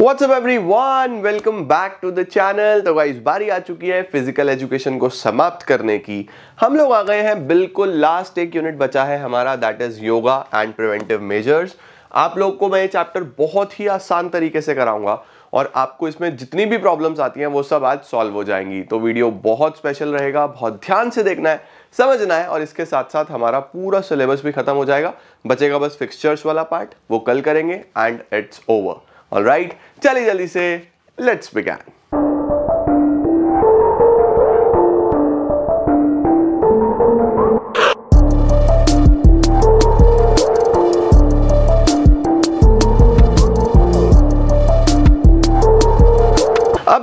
WhatsApp everyone welcome back to the channel तो guys बारी आ चुकी है फिजिकल एजुकेशन को समाप्त करने की हम लोग आ गए हैं बिल्कुल लास्ट एक यूनिट बचा है हमारा that is yoga and preventive measures आप लोग को मैं ये चैप्टर बहुत ही आसान तरीके से कराऊंगा और आपको इसमें जितनी भी प्रॉब्लम्स आती हैं वो सब आज सॉल्व हो जाएंगी तो वीडियो बहुत स्पेशल रहेगा बहुत ध्यान से देखना है समझना है और इसके साथ साथ हमारा पूरा सिलेबस भी खत्म हो जाएगा बचेगा बस फिक्सचर्स वाला पार्ट वो कल करेंगे and it's over All right, chali jali se, let's begin.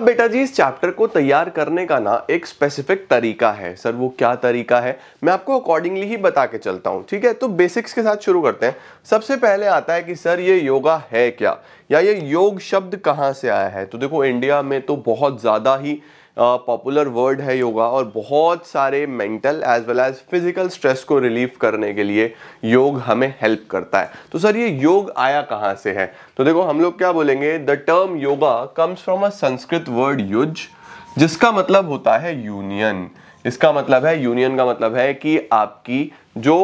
बेटा जी इस चैप्टर को तैयार करने का ना एक स्पेसिफिक तरीका है सर वो क्या तरीका है मैं आपको अकॉर्डिंगली ही बता के चलता हूँ ठीक है तो बेसिक्स के साथ शुरू करते हैं सबसे पहले आता है कि सर ये योगा है क्या या ये योग शब्द कहाँ से आया है तो देखो इंडिया में तो बहुत ज़्यादा ही पॉपुलर वर्ड है योगा और बहुत सारे mental as well as physical stress को रिलीफ करने के लिए योग हमें हेल्प करता है तो सर ये योग आया कहाँ से है तो देखो हम लोग क्या बोलेंगे the term yoga comes from a Sanskrit word yuj जिसका मतलब होता है यूनियन इसका मतलब है यूनियन का मतलब है कि आपकी जो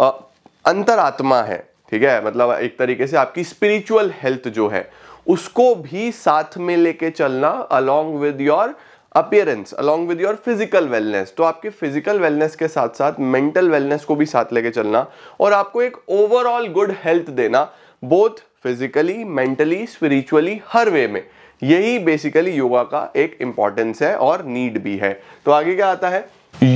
अंतरात्मा है ठीक है मतलब एक तरीके से आपकी स्पिरिचुअल हेल्थ जो है उसको भी साथ में लेके चलना along with your appearance along with your physical wellness तो आपके फिजिकल वेलनेस के साथ साथ मेंटल वेलनेस को भी साथ लेके चलना और आपको एक ओवरऑल गुड हेल्थ देना बोथ फिजिकली मेंटली स्पिरिचुअली हर वे में यही बेसिकली योगा का एक इंपॉर्टेंस है और नीड भी है तो आगे क्या आता है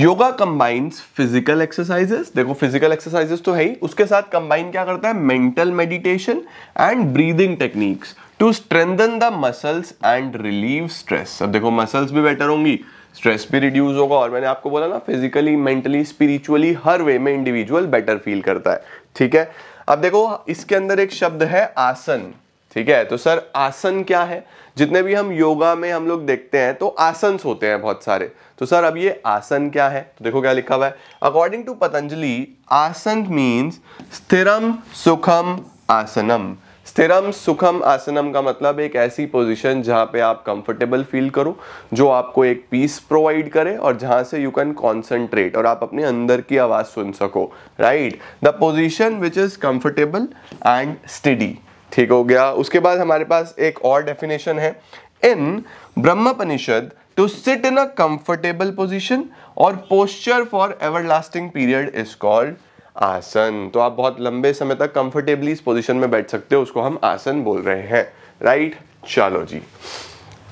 योगा कंबाइंस फिजिकल एक्सरसाइजेस देखो फिजिकल एक्सरसाइजेस तो है ही उसके साथ कंबाइन क्या करता है mental meditation and breathing techniques to strengthen the muscles and relieve stress अब देखो मसल्स भी बेटर होंगी स्ट्रेस भी रिड्यूस होगा और मैंने आपको बोला ना फिजिकली मेंटली स्पिरिचुअली हर वे में इंडिविजुअल बेटर फील करता है ठीक है अब देखो इसके अंदर एक शब्द है आसन ठीक है तो सर आसन क्या है जितने भी हम योगा में हम लोग देखते हैं तो आसन होते हैं बहुत सारे तो सर अब ये आसन क्या है तो देखो क्या लिखा हुआ है अकॉर्डिंग टू पतंजलि आसन मीन्स स्थिरम सुखम आसनम स्थिरम सुखम आसनम का मतलब एक ऐसी पोजीशन जहां पे आप कंफर्टेबल फील करो जो आपको एक पीस प्रोवाइड करे और जहां से यू कैन कॉन्सेंट्रेट और आप अपने अंदर की आवाज़ सुन सको right the position which is comfortable and steady ठीक हो गया उसके बाद हमारे पास एक और डेफिनेशन है इन ब्रह्म परिषद to sit in a comfortable position और posture for everlasting period is called asana तो आप बहुत लंबे समय तक कंफर्टेबली इस पोजीशन में बैठ सकते हो उसको हम आसन बोल रहे हैं राइट चलो जी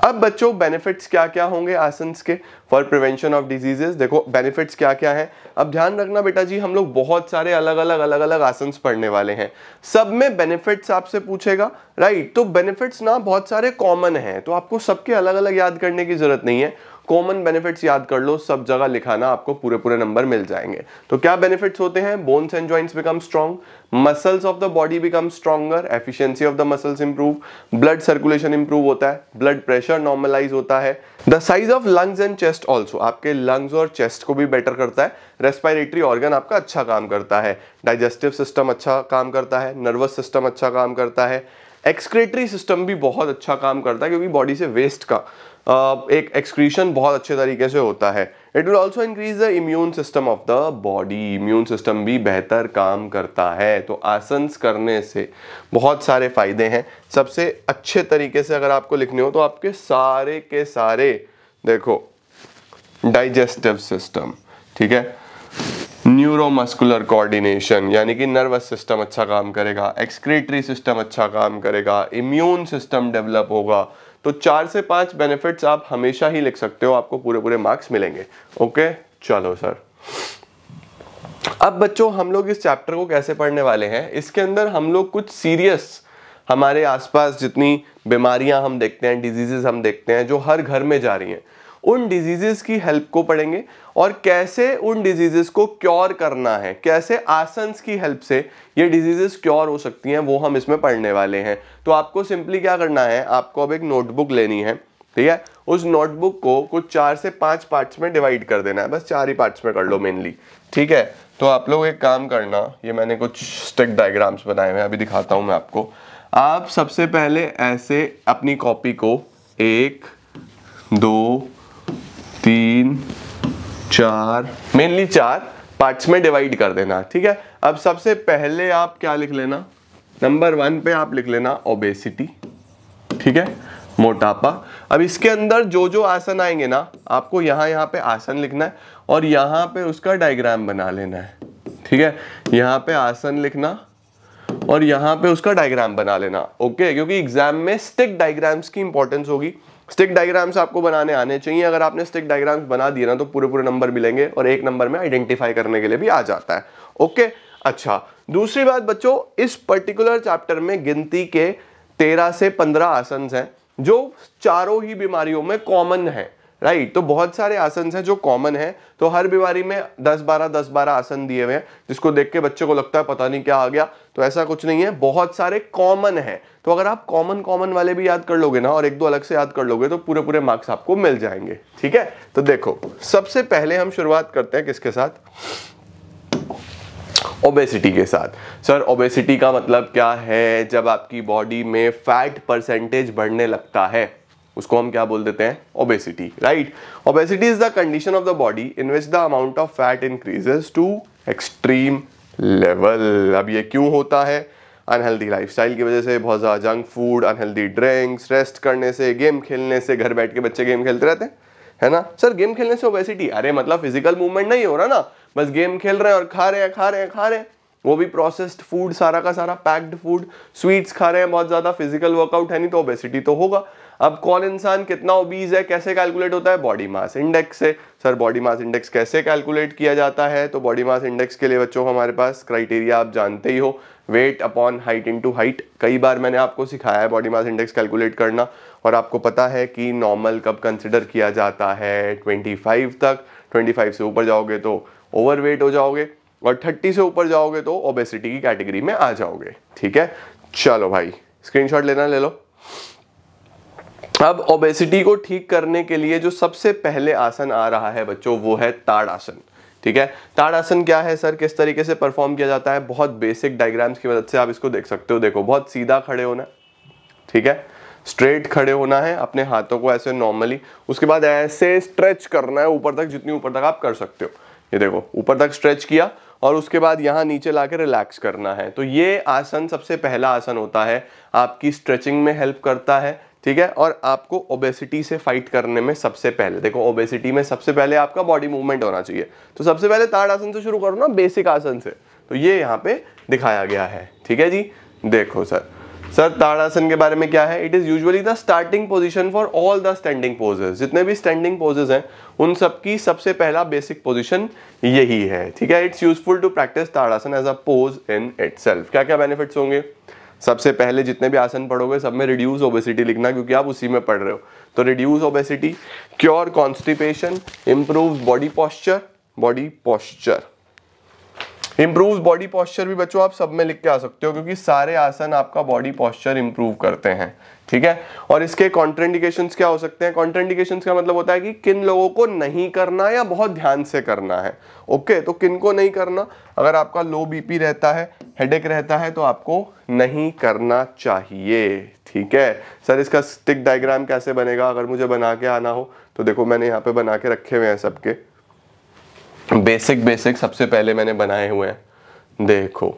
अब बच्चों बेनिफिट्स क्या क्या होंगे आसन के फॉर प्रिवेंशन ऑफ डिजीजेस देखो बेनिफिट्स क्या क्या हैं अब ध्यान रखना बेटा जी हम लोग बहुत सारे अलग अलग अलग अलग आसन पढ़ने वाले हैं सब में बेनिफिट्स आपसे पूछेगा राइट तो बेनिफिट्स ना बहुत सारे कॉमन हैं तो आपको सबके अलग अलग याद करने की ज़रूरत नहीं है कॉमन बेनिफिट्स याद कर लो सब जगह लिखाना आपको पूरे पूरे नंबर मिल जाएंगे तो क्या बेनिफिट्स होते हैं bones and joints become strong muscles of the body become stronger efficiency of the muscles improve blood circulation improve होता है ब्लड प्रेशर नॉर्मलाइज होता है the size of lungs and chest also आपके लंग्स और chest को भी better करता है रेस्पायरेटरी ऑर्गन आपका अच्छा काम करता है डाइजेस्टिव सिस्टम अच्छा काम करता है नर्वस सिस्टम अच्छा काम करता है एक्सक्रेटरी सिस्टम भी बहुत अच्छा काम करता है क्योंकि बॉडी से वेस्ट का एक एक्सक्रीशन बहुत अच्छे तरीके से होता है it will also increase the immune system of the body immune system भी बेहतर काम करता है तो आसन करने से बहुत सारे फायदे हैं सबसे अच्छे तरीके से अगर आपको लिखने हो तो आपके सारे के सारे देखो डाइजेस्टिव सिस्टम ठीक है न्यूरोमस्कुलर कोऑर्डिनेशन यानी कि नर्वस सिस्टम अच्छा काम करेगा एक्सक्रेटरी सिस्टम अच्छा काम करेगा इम्यून सिस्टम डेवलप होगा तो चार से पांच बेनिफिट्स आप हमेशा ही लिख सकते हो आपको पूरे पूरे मार्क्स मिलेंगे ओके चलो सर अब बच्चों हम लोग इस चैप्टर को कैसे पढ़ने वाले हैं इसके अंदर हम लोग कुछ सीरियस हमारे आसपास जितनी बीमारियां हम देखते हैं डिजीजेस हम देखते हैं जो हर घर में जा रही हैं उन डिजीजेस की हेल्प को पढ़ेंगे और कैसे उन डिजीजेस को क्योर करना है कैसे आसन की हेल्प से ये डिजीजेस क्योर हो सकती हैं वो हम इसमें पढ़ने वाले हैं तो आपको सिंपली क्या करना है आपको अब एक नोटबुक लेनी है ठीक है उस नोटबुक को कुछ चार से पांच पार्ट्स में डिवाइड कर देना है बस चार ही पार्ट्स में कर लो मेनली ठीक है तो आप लोग एक काम करना ये मैंने कुछ स्टिक डायग्राम्स बनाए हुए हैं अभी दिखाता हूं मैं आपको आप सबसे पहले ऐसे अपनी कॉपी को एक दो तीन चार मेनली चार पार्ट्स में डिवाइड कर देना ठीक है अब सबसे पहले आप क्या लिख लेना नंबर वन पे आप लिख लेना ओबेसिटी ठीक है मोटापा अब इसके अंदर जो जो आसन आएंगे ना आपको यहां यहाँ पे आसन लिखना है और यहां पे उसका डायग्राम बना लेना है ठीक है यहां पे आसन लिखना और यहां पे उसका डायग्राम बना लेना ओके क्योंकि एग्जाम में स्टिक डायग्राम्स की इंपॉर्टेंस होगी स्टिक डायग्राम्स आपको बनाने आने चाहिए अगर आपने स्टिक डायग्राम्स बना दिए ना तो पूरे पूरे नंबर मिलेंगे और एक नंबर में आइडेंटिफाई करने के लिए भी आ जाता है ओके अच्छा दूसरी बात बच्चों इस पर्टिकुलर चैप्टर में गिनती के तेरह से पंद्रह आसन हैं जो चारों ही बीमारियों में कॉमन है राइट right, तो बहुत सारे आसन हैं जो कॉमन है तो हर बीमारी में 10-12 10-12 आसन दिए हुए हैं जिसको देख के बच्चे को लगता है पता नहीं क्या आ गया तो ऐसा कुछ नहीं है बहुत सारे कॉमन हैं तो अगर आप कॉमन कॉमन वाले भी याद कर लोगे ना और एक दो अलग से याद कर लोगे तो पूरे पूरे मार्क्स आपको मिल जाएंगे ठीक है तो देखो सबसे पहले हम शुरुआत करते हैं किसके साथ ओबेसिटी के साथ सर ओबेसिटी का मतलब क्या है जब आपकी बॉडी में फैट परसेंटेज बढ़ने लगता है उसको हम क्या बोल देते हैं obesity right obesity is the condition of the body in which the amount of fat increases to extreme level अब ये क्यों होता है अनहेल्दी लाइफस्टाइल की वजह से बहुत ज़्यादा junk food unhealthy drinks rest करने से गेम खेलने से घर बैठ के बच्चे गेम खेलते रहते हैं है ना सर गेम खेलने से ओबेसिटी अरे मतलब फिजिकल मूवमेंट नहीं हो रहा ना बस गेम खेल रहे हैं और खा रहे हैं खा रहे हैं खा रहे हैं वो भी प्रोसेस्ड फूड सारा का सारा पैक्ड फूड स्वीट्स खा रहे हैं बहुत ज़्यादा फिजिकल वर्कआउट है नहीं तो ओबेसिटी तो होगा अब कौन इंसान कितना ओबीज है कैसे कैलकुलेट होता है बॉडी मास इंडेक्स से सर बॉडी मास इंडेक्स कैसे कैलकुलेट किया जाता है तो बॉडी मास इंडेक्स के लिए बच्चों हमारे पास क्राइटेरिया आप जानते ही हो weight upon height into height कई बार मैंने आपको सिखाया है बॉडी मास इंडेक्स कैलकुलेट करना और आपको पता है कि नॉर्मल कब कंसिडर किया जाता है ट्वेंटी तक ट्वेंटी से ऊपर जाओगे तो ओवर हो जाओगे और 30 से ऊपर जाओगे तो ओबेसिटी की कैटेगरी में आ जाओगे ठीक है चलो भाई स्क्रीनशॉट लेना ले लो अब ओबेसिटी को ठीक करने के लिए जो सबसे पहले आसन आ रहा है बच्चों वो है ताड़ासन ठीक है ताड़ासन क्या है सर किस तरीके से परफॉर्म किया जाता है बहुत बेसिक डायग्राम्स की मदद से आप इसको देख सकते हो देखो बहुत सीधा खड़े होना ठीक है स्ट्रेट खड़े होना है अपने हाथों को ऐसे नॉर्मली उसके बाद ऐसे स्ट्रेच करना है ऊपर तक जितनी ऊपर तक आप कर सकते हो ये देखो ऊपर तक स्ट्रेच किया और उसके बाद यहाँ नीचे ला रिलैक्स करना है तो ये आसन सबसे पहला आसन होता है आपकी स्ट्रेचिंग में हेल्प करता है ठीक है और आपको ओबेसिटी से फाइट करने में सबसे पहले देखो ओबेसिटी में सबसे पहले आपका बॉडी मूवमेंट होना चाहिए तो सबसे पहले ताड़ आसन से शुरू करो ना बेसिक आसन से तो ये यहाँ पे दिखाया गया है ठीक है जी देखो सर सर ताड़ासन के बारे में क्या है it is usually the starting position for all the standing poses जितने भी स्टैंडिंग पोजेज हैं उन सब की सबसे पहला बेसिक पोजीशन यही है ठीक है it's useful to practice Tadasana as a pose in it क्या क्या बेनिफिट्स होंगे सबसे पहले जितने भी आसन पढ़ोगे सब में रिड्यूस ओबेसिटी लिखना क्योंकि आप उसी में पढ़ रहे हो तो reduce obesity cure constipation improve body posture body posture improve body posture भी बच्चों आप सब में लिख के आ सकते हो क्योंकि सारे आसन आपका बॉडी पॉस्चर इंप्रूव करते हैं ठीक है और इसके कॉन्ट्रेंडिकेशन क्या हो सकते हैं कॉन्ट्रेंडिकेशन का मतलब होता है कि किन लोगों को नहीं करना या बहुत ध्यान से करना है ओके तो किन को नहीं करना अगर आपका लो बीपी रहता है हेडेक रहता है तो आपको नहीं करना चाहिए ठीक है सर इसका स्टिक डायग्राम कैसे बनेगा अगर मुझे बना के आना हो तो देखो मैंने यहाँ पे बना के रखे हुए हैं सबके बेसिक बेसिक सबसे पहले मैंने बनाए हुए हैं देखो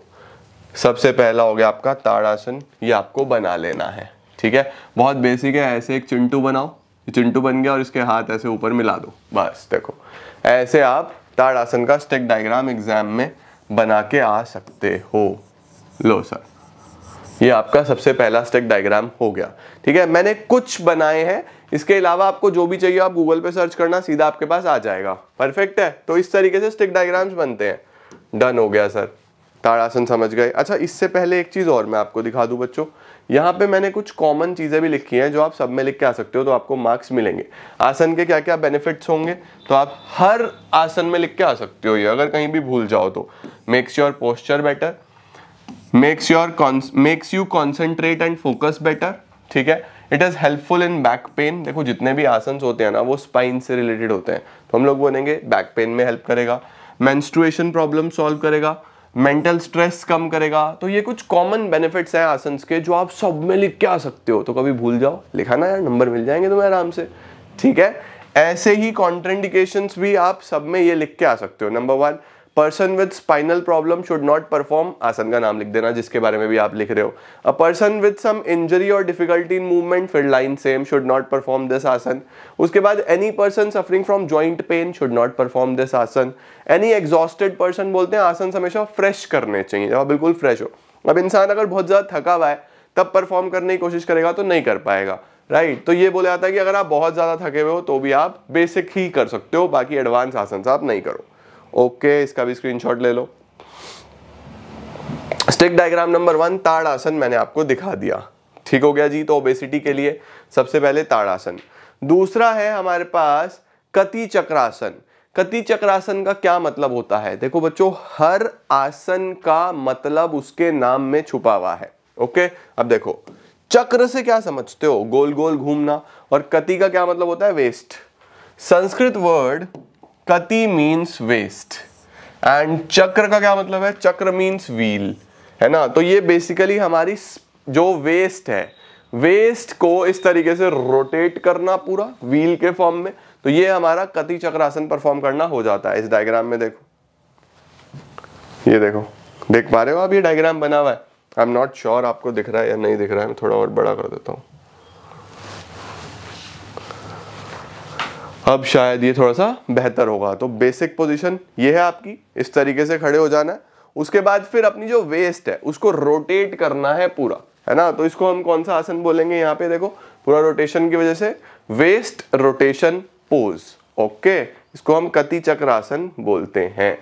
सबसे पहला हो गया आपका ताड़ासन ये आपको बना लेना है ठीक है बहुत बेसिक है ऐसे एक चिंटू बनाओ चिंटू बन गया और इसके हाथ ऐसे ऊपर मिला दो बस देखो ऐसे आप ताड़ासन का स्टेक डायग्राम एग्जाम में बना के आ सकते हो लो सर ये आपका सबसे पहला स्टेक डायग्राम हो गया ठीक है मैंने कुछ बनाए हैं इसके अलावा आपको जो भी चाहिए आप गूगल पे सर्च करना सीधा आपके पास आ जाएगा परफेक्ट है तो इस तरीके से स्टिक डायग्राम्स बनते हैं डन हो गया सर ताड़ासन समझ गए अच्छा इससे पहले एक चीज़ और मैं आपको दिखा दूँ बच्चों यहाँ पे मैंने कुछ कॉमन चीज़ें भी लिखी हैं जो आप सब में लिख के आ सकते हो तो आपको मार्क्स मिलेंगे आसन के क्या क्या बेनिफिट्स होंगे तो आप हर आसन में लिख के आ सकते हो ये अगर कहीं भी भूल जाओ तो makes your posture better makes your makes you concentrate and focus better ठीक है it is helpful in back pain देखो जितने भी आसन होते हैं ना वो स्पाइन से रिलेटेड होते हैं तो हम लोग बोलेंगे बैक पेन में हेल्प करेगा मैंस्ट्रुएशन प्रॉब्लम सॉल्व करेगा मेंटल स्ट्रेस कम करेगा तो ये कुछ कॉमन बेनिफिट्स हैं आसन के जो आप सब में लिख के आ सकते हो तो कभी भूल जाओ लिखा ना यार नंबर मिल जाएंगे तुम्हें आराम से ठीक है ऐसे ही कॉन्ट्रेंडिकेशन भी आप सब में ये लिख के आ सकते हो number one person with spinal problem should not perform asana का नाम लिख देना जिसके बारे में भी आप लिख रहे हो a person with some injury और डिफिकल्टी इन मूवमेंट फिर line same should not perform this asana उसके बाद any person suffering from joint pain should not perform this asana any exhausted person बोलते हैं आसन हमेशा फ्रेश करने चाहिए जब बिल्कुल फ्रेश हो अब इंसान अगर बहुत ज़्यादा थका हुआ है तब परफॉर्म करने की कोशिश करेगा तो नहीं कर पाएगा राइट right. तो ये बोला जाता है कि अगर आप बहुत ज़्यादा थके हुए हो तो भी आप बेसिक ही कर सकते हो बाकी एडवांस आसन आप नहीं करो ओके इसका भी स्क्रीनशॉट ले लो stick diagram number one Tadasana मैंने आपको दिखा दिया ठीक हो गया जी तो ओबेसिटी के लिए सबसे पहले ताड़ासन दूसरा है हमारे पास कति चक्रासन कति चक्रासन का क्या मतलब होता है देखो बच्चों हर आसन का मतलब उसके नाम में छुपा हुआ है ओके अब देखो चक्र से क्या समझते हो गोल गोल घूमना और कति का क्या मतलब होता है waist Sanskrit word kati means waist and chakra का क्या मतलब है चक्र मीन्स व्हील है ना तो ये बेसिकली हमारी जो वेस्ट है वेस्ट को इस तरीके से रोटेट करना पूरा व्हील के फॉर्म में तो ये हमारा कति चक्रासन परफॉर्म करना हो जाता है इस डायग्राम में देखो ये देखो देख पा रहे हो आप ये डायग्राम बना हुआ है आई एम नॉट श्योर आपको दिख रहा है या नहीं दिख रहा है मैं थोड़ा और बड़ा कर देता हूँ अब शायद ये थोड़ा सा बेहतर होगा तो बेसिक पोजीशन ये है आपकी इस तरीके से खड़े हो जाना उसके बाद फिर अपनी जो वेस्ट है उसको रोटेट करना है पूरा है ना तो इसको हम कौन सा आसन बोलेंगे यहाँ पे देखो पूरा रोटेशन की वजह से वेस्ट रोटेशन पोज ओके इसको हम कति चक्र आसन बोलते हैं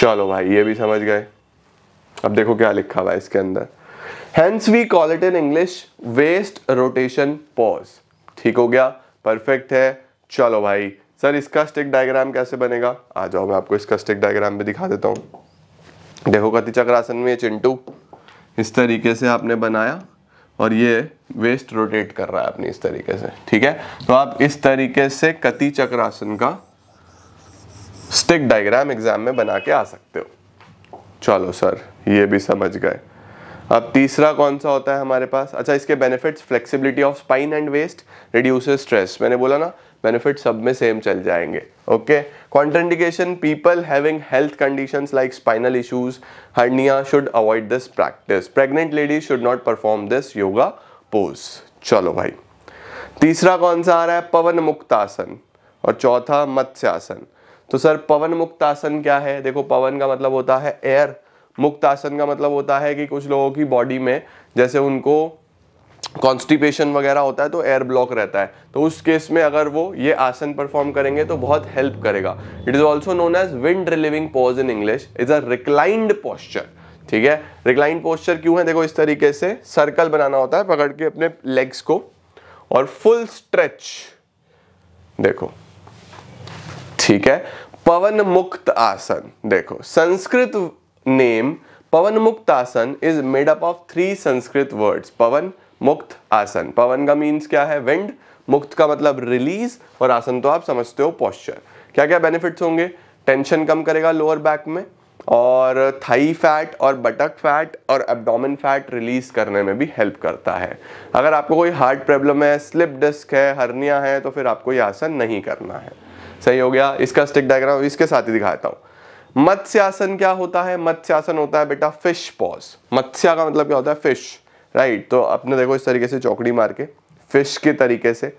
चलो भाई ये भी समझ गए अब देखो क्या लिखा हुआ है इसके अंदर hence we call it in English waist rotation pose ठीक हो गया परफेक्ट है चलो भाई सर इसका स्टिक डायग्राम कैसे बनेगा आ जाओ मैं आपको इसका स्टिक डायग्राम भी दिखा देता हूँ देखो कति चक्रासन में चिंटू इस तरीके से आपने बनाया और ये वेस्ट रोटेट कर रहा है अपनी इस तरीके से ठीक है तो आप इस तरीके से कति चक्रासन का स्टिक डायग्राम एग्जाम में बना के आ सकते हो चलो सर ये भी समझ गए अब तीसरा कौन सा होता है हमारे पास अच्छा इसके benefits flexibility of spine and waist reduce stress मैंने बोला ना बेनिफिट सब में सेम चल जाएंगे okay contraindication people having health conditions like spinal issues hernia should avoid this practice pregnant ladies should not perform this yoga pose चलो भाई तीसरा कौन सा आ रहा है पवन मुक्तासन और चौथा मत्स्यासन तो सर पवन मुक्तासन क्या है देखो पवन का मतलब होता है एयर मुक्त आसन का मतलब होता है कि कुछ लोगों की बॉडी में जैसे उनको कॉन्स्टिपेशन वगैरह होता है तो एयर ब्लॉक रहता है तो उस केस में अगर वो ये आसन परफॉर्म करेंगे तो बहुत हेल्प करेगा it is also known as wind relieving pose in English is a reclined posture ठीक है रिक्लाइंड पोस्चर क्यों है देखो इस तरीके से सर्कल बनाना होता है पकड़ के अपने लेग्स को और फुल स्ट्रेच देखो ठीक है पवन मुक्त आसन देखो Sanskrit name Pavan Mukt Asan is made up of three Sanskrit words. Pavan Mukt Asan. Pavan ka means kya hai? Wind. Mukt ka matlab release. Aur Asan to aap samajhte ho posture. Kya kya benefits honge? Tension kam karega lower back mein. और thigh fat और buttock fat और abdomen fat release करने में भी help करता है अगर आपको कोई हार्ट प्रॉब्लम है स्लिप डिस्क है हर्निया है तो फिर आपको ये आसन नहीं करना है सही हो गया इसका स्टिक डायग्राम इसके साथ ही दिखाता हूँ मत्स्यासन क्या होता है मत्स्यासन होता है बेटा फिश पॉज मत्स्या का मतलब क्या होता है फिश राइट तो अपने देखो इस तरीके से चौकड़ी मार के फिश के तरीके से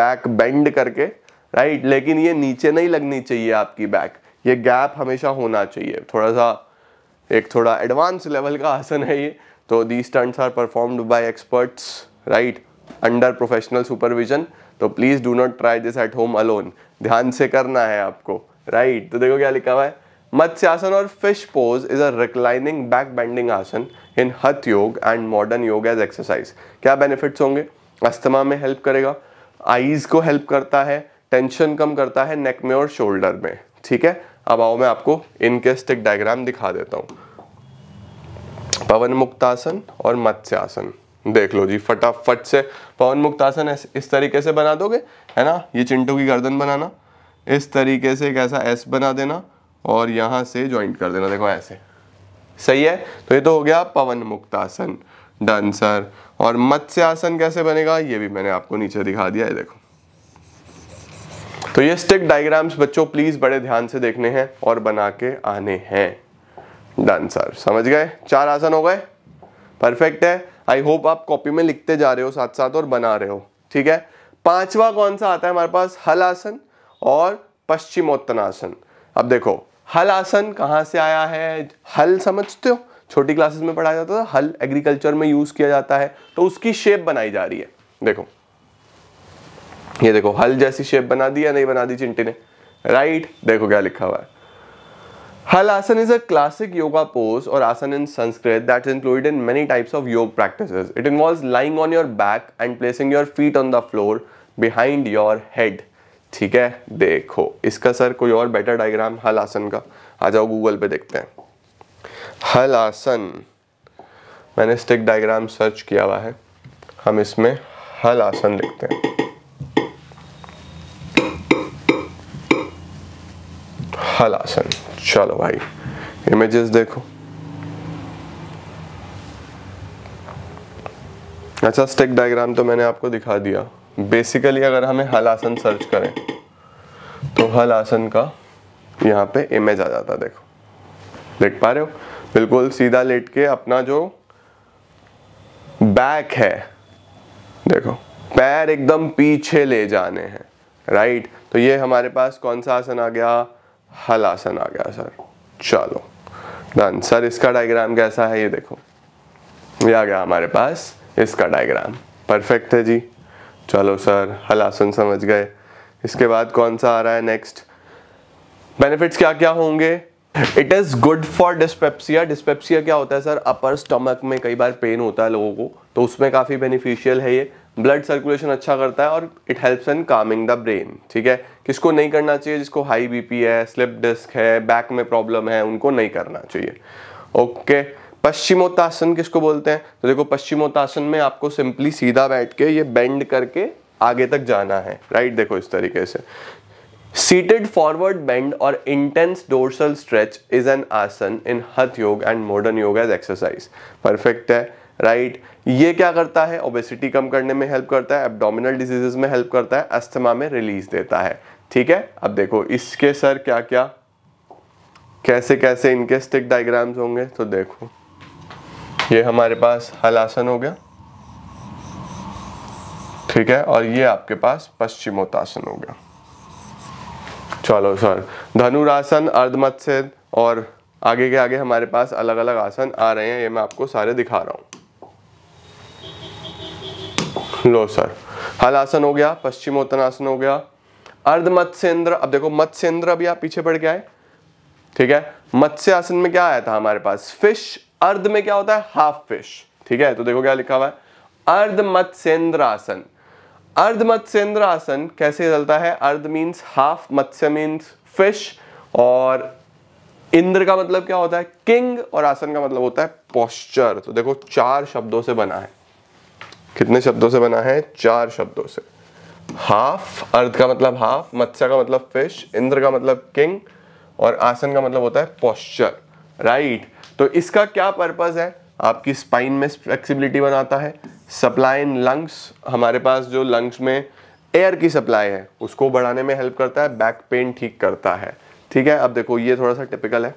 बैक बेंड करके राइट लेकिन ये नीचे नहीं लगनी चाहिए आपकी बैक ये गैप हमेशा होना चाहिए थोड़ा सा एक थोड़ा एडवांस लेवल का आसन है ये तो the stunts are performed by experts right under professional supervision तो please do not try this at home alone ध्यान से करना है आपको राइट right, तो देखो क्या लिखा हुआ है मत्स्यासन और fish pose is a reclining back bending asana in हथ योग एंड मॉडर्न योग एज एक्सरसाइज क्या बेनिफिट्स होंगे अस्थमा में हेल्प करेगा आईज को हेल्प करता है टेंशन कम करता है नेक में और शोल्डर में ठीक है अब आओ मैं आपको इनके स्टिक डायग्राम दिखा देता हूं पवन मुक्तासन और मत्स्यासन देख लो जी फटाफट से पवन मुक्तासन इस तरीके से बना दोगे है ना ये चिंटू की गर्दन बनाना इस तरीके से एक ऐसा एस बना देना और यहां से ज्वाइंट कर देना देखो ऐसे सही है तो ये तो हो गया पवन मुक्तासन डन सर और मत्स्यासन कैसे बनेगा ये भी मैंने आपको नीचे दिखा दिया है देखो तो ये स्टिक डायग्राम्स बच्चों प्लीज़ बड़े ध्यान से देखने हैं और बना के आने हैं डन सर समझ गए चार आसन हो गए परफेक्ट है आई होप आप कॉपी में लिखते जा रहे हो साथ साथ और बना रहे हो ठीक है पांचवा कौन सा आता है हमारे पास हल आसन और पश्चिमोत्तनासन आसन अब देखो हल आसन कहाँ से आया है हल समझते हो छोटी क्लासेस में पढ़ाया जाता था हल एग्रीकल्चर में यूज़ किया जाता है तो उसकी शेप बनाई जा रही है देखो ये देखो हल जैसी शेप बना दी या नहीं बना दी चिंटी ने राइट देखो क्या लिखा हुआ है Hala asana is a classic yoga pose और asana in Sanskrit that is included in many types of yoga practice it involve lying on your back and placing your feet on the floor behind your head ठीक है देखो इसका सर कोई और बेटर डायग्राम हल आसन का आ जाओ गूगल पे देखते हैं हल आसन मैंने स्टिक डायग्राम सर्च किया हुआ है हम इसमें हल आसन लिखते हैं हल आसन चलो भाई इमेजेस देखो अच्छा स्टिक डायग्राम तो मैंने आपको दिखा दिया बेसिकली अगर हमें हल आसन सर्च करें तो हल आसन का यहाँ पे इमेज आ जाता है देखो देख पा रहे हो बिल्कुल सीधा लेट के अपना जो बैक है देखो पैर एकदम पीछे ले जाने हैं राइट तो ये हमारे पास कौन सा आसन आ गया हल आसन आ गया सर चलो डन सर इसका डायग्राम कैसा है ये देखो ये आ गया हमारे पास इसका डायग्राम परफेक्ट है जी चलो सर हल आसन समझ गए इसके बाद कौन सा आ रहा है नेक्स्ट बेनिफिट्स क्या क्या होंगे it is good for dyspepsia dyspepsia क्या होता है सर अपर स्टमक में कई बार पेन होता है लोगों को तो उसमें काफ़ी बेनिफिशियल है ये ब्लड सर्कुलेशन अच्छा करता है और it helps in calming the brain ठीक है किसको नहीं करना चाहिए जिसको हाई बीपी है स्लिप डिस्क है बैक में प्रॉब्लम है उनको नहीं करना चाहिए ओके okay. पश्चिमोत्तासन किसको बोलते हैं तो देखो पश्चिमोत्तासन में आपको सिंपली सीधा बैठ के ये बेंड करके आगे तक जाना है राइट देखो इस तरीके से सीटेड फॉरवर्ड बेंड और intense dorsal stretch is an asana in हथ योग एंड मॉडर्न योग एज एक्सरसाइज परफेक्ट है राइट right. ये क्या करता है ओबेसिटी कम करने में हेल्प करता है एबडोमिनल डिजीजेस में हेल्प करता है अस्थमा में रिलीज देता है ठीक है अब देखो इसके सर क्या क्या कैसे कैसे इनके स्टिक डायग्राम्स होंगे तो देखो ये हमारे पास हल आसन हो गया ठीक है और ये आपके पास पश्चिमोत्तासन हो गया चलो सर धनुरासन अर्धमत्स्य और आगे के आगे हमारे पास अलग अलग आसन आ रहे हैं ये मैं आपको सारे दिखा रहा हूं लो सर हल आसन हो गया पश्चिमोत्तन आसन हो गया अर्ध मत्स्येंद्र अब देखो मत्स्येंद्र अभी आप पीछे पड़ के आए ठीक है मत्स्य आसन में क्या आया था हमारे पास फिश अर्ध में क्या होता है हाफ फिश ठीक है तो देखो क्या लिखा हुआ है अर्ध मत्स्येंद्र आसन अर्ध मत्स्येंद्र आसन कैसे चलता है ardha means half matsya means fish और इंद्र का मतलब क्या होता है किंग और आसन का मतलब होता है पॉस्चर तो देखो चार शब्दों से बना है कितने शब्दों से बना है चार शब्दों से हाफ अर्ध का मतलब हाफ मत्स्य का मतलब फिश इंद्र का मतलब किंग और आसन का मतलब होता है पॉस्चर राइट right? तो इसका क्या पर्पज़ है आपकी स्पाइन में फ्लेक्सिबिलिटी बनाता है सप्लाई इन लंग्स हमारे पास जो लंग्स में एयर की सप्लाई है उसको बढ़ाने में हेल्प करता है बैक पेन ठीक करता है ठीक है अब देखो ये थोड़ा सा टिपिकल है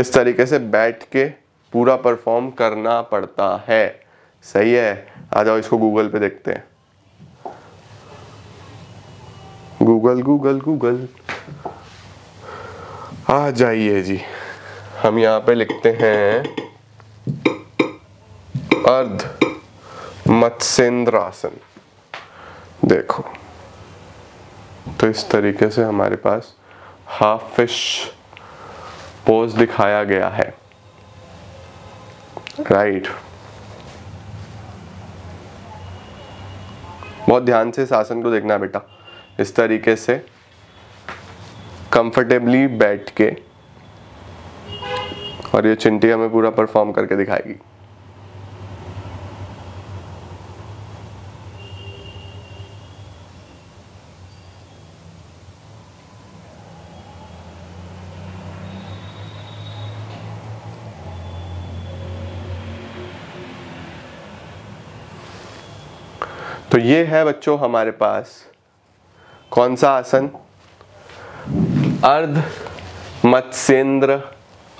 इस तरीके से बैठ के पूरा परफॉर्म करना पड़ता है सही है आ जाओ इसको गूगल पे देखते हैं गूगल गूगल गूगल आ जाइए जी हम यहां पे लिखते हैं अर्ध मत्स्येंद्रासन देखो तो इस तरीके से हमारे पास हाफ फिश पोज दिखाया गया है राइट right. बहुत ध्यान से इस आसन को देखना बेटा इस तरीके से कंफर्टेबली बैठ के और ये चिंटी हमें पूरा परफॉर्म करके दिखाएगी तो ये है बच्चों हमारे पास कौन सा आसन अर्ध मत्स्येंद्र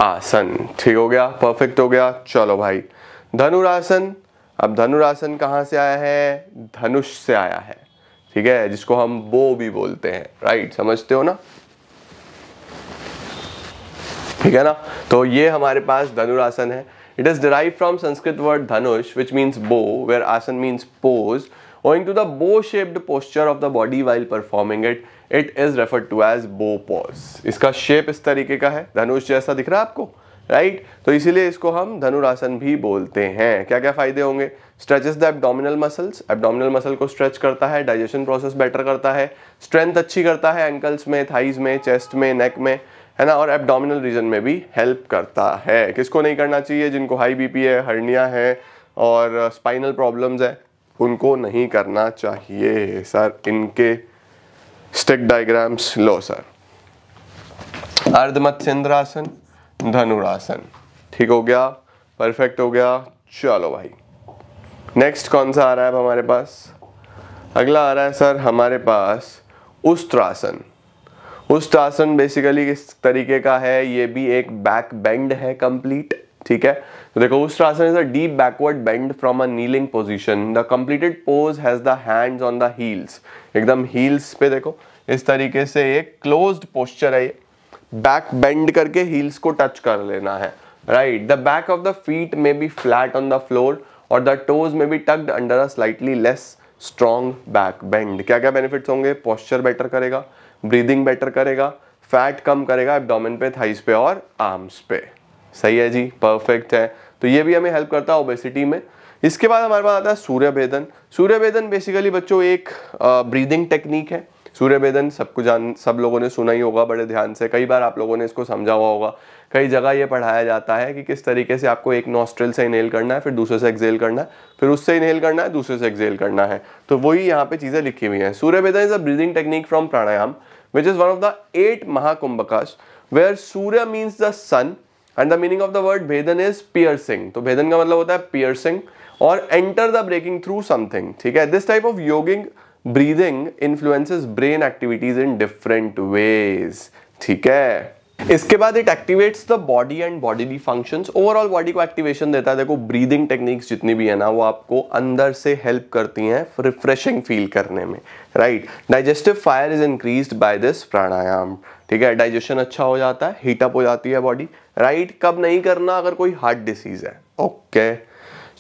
आसन ठीक हो गया परफेक्ट हो गया चलो भाई धनुरासन अब धनुरासन कहाँ से आया है धनुष से आया है ठीक है जिसको हम बो भी बोलते हैं राइट समझते हो ना ठीक है ना तो ये हमारे पास धनुरासन है it is derive from Sanskrit word dhanush which means bow where asana means pose owing to the bow shaped posture of the body while performing it it is refer to as bow pose इसका शेप इस तरीके का है धनुष जैसा दिख रहा है आपको राइट right? तो इसीलिए इसको हम धनुरासन भी बोलते हैं क्या क्या फायदे होंगे stretches the abdominal muscles abdominal muscle को स्ट्रेच करता है डाइजेशन प्रोसेस बेटर करता है स्ट्रेंथ अच्छी करता है एंकल्स में थाइज में चेस्ट में नेक में है ना और एबडोमिनल रीजन में भी हेल्प करता है किसको नहीं करना चाहिए जिनको हाई बीपी है हर्निया है और स्पाइनल uh, प्रॉब्लम्स है उनको नहीं करना चाहिए सर इनके स्टिक डायग्राम्स लो सर अर्धमत्स्यन्द्रासन धनुरासन ठीक हो गया परफेक्ट हो गया चलो भाई नेक्स्ट कौन सा आ रहा है हमारे पास अगला आ रहा है सर हमारे पास उस्त्रासन उस्त्रासन बेसिकली किस तरीके का है ये भी एक बैक बेंड है कंप्लीट ठीक है तो देखो उस asana is a deep backward bend from a kneeling position the completed pose has the hands on the heels एकदम हील्स पे देखो इस तरीके से एक क्लोज पोस्चर है ये बैक बेंड करके हील्स को टच कर लेना है right the back of the feet may be flat on the floor और the toes may be tucked under a slightly less strong back bend क्या क्या बेनिफिट्स होंगे पॉस्चर बेटर करेगा ब्रीदिंग बेटर करेगा फैट कम करेगा एबडोमिन पे thighs पे और आर्म्स पे सही है जी परफेक्ट है तो ये भी हमें हेल्प करता है ओबेसिटी में इसके बाद हमारे पास आता है सूर्य भेदन सूर्य भेदन बेसिकली बच्चों एक ब्रीदिंग टेक्निक है सूर्य भेदन सबको जान सब लोगों ने सुना ही होगा बड़े ध्यान से कई बार आप लोगों ने इसको समझा हुआ होगा कई जगह ये पढ़ाया जाता है कि किस तरीके से आपको एक नॉस्ट्रल से इनहेल करना है फिर दूसरे से एक्सेल करना है फिर उससे इनहेल करना है दूसरे से एक्सेल करना है तो वही यहाँ पे चीज़ें लिखी हुई हैं Surya Bhedan is a breathing technique from pranayama which is one of the eight Mahakumbhakas where Surya means the sun and the meaning of the word bhedan is piercing तो भेदन का मतलब होता है पियरसिंग और enter the breaking through something ठीक है दिस टाइप ऑफ योगिंग breathing influences brain activities in different ways ठीक है इसके बाद it activates the body and body function overall body को एक्टिवेशन देता है देखो ब्रीदिंग टेक्निक्स जितनी भी है ना वो आपको अंदर से हेल्प करती हैं रिफ्रेशिंग फील करने में right digestive fire is increase by this pranayama ठीक है डाइजेशन अच्छा हो जाता है हीटअप हो जाती है बॉडी राइट कब नहीं करना अगर कोई हार्ट डिसीज है ओके okay.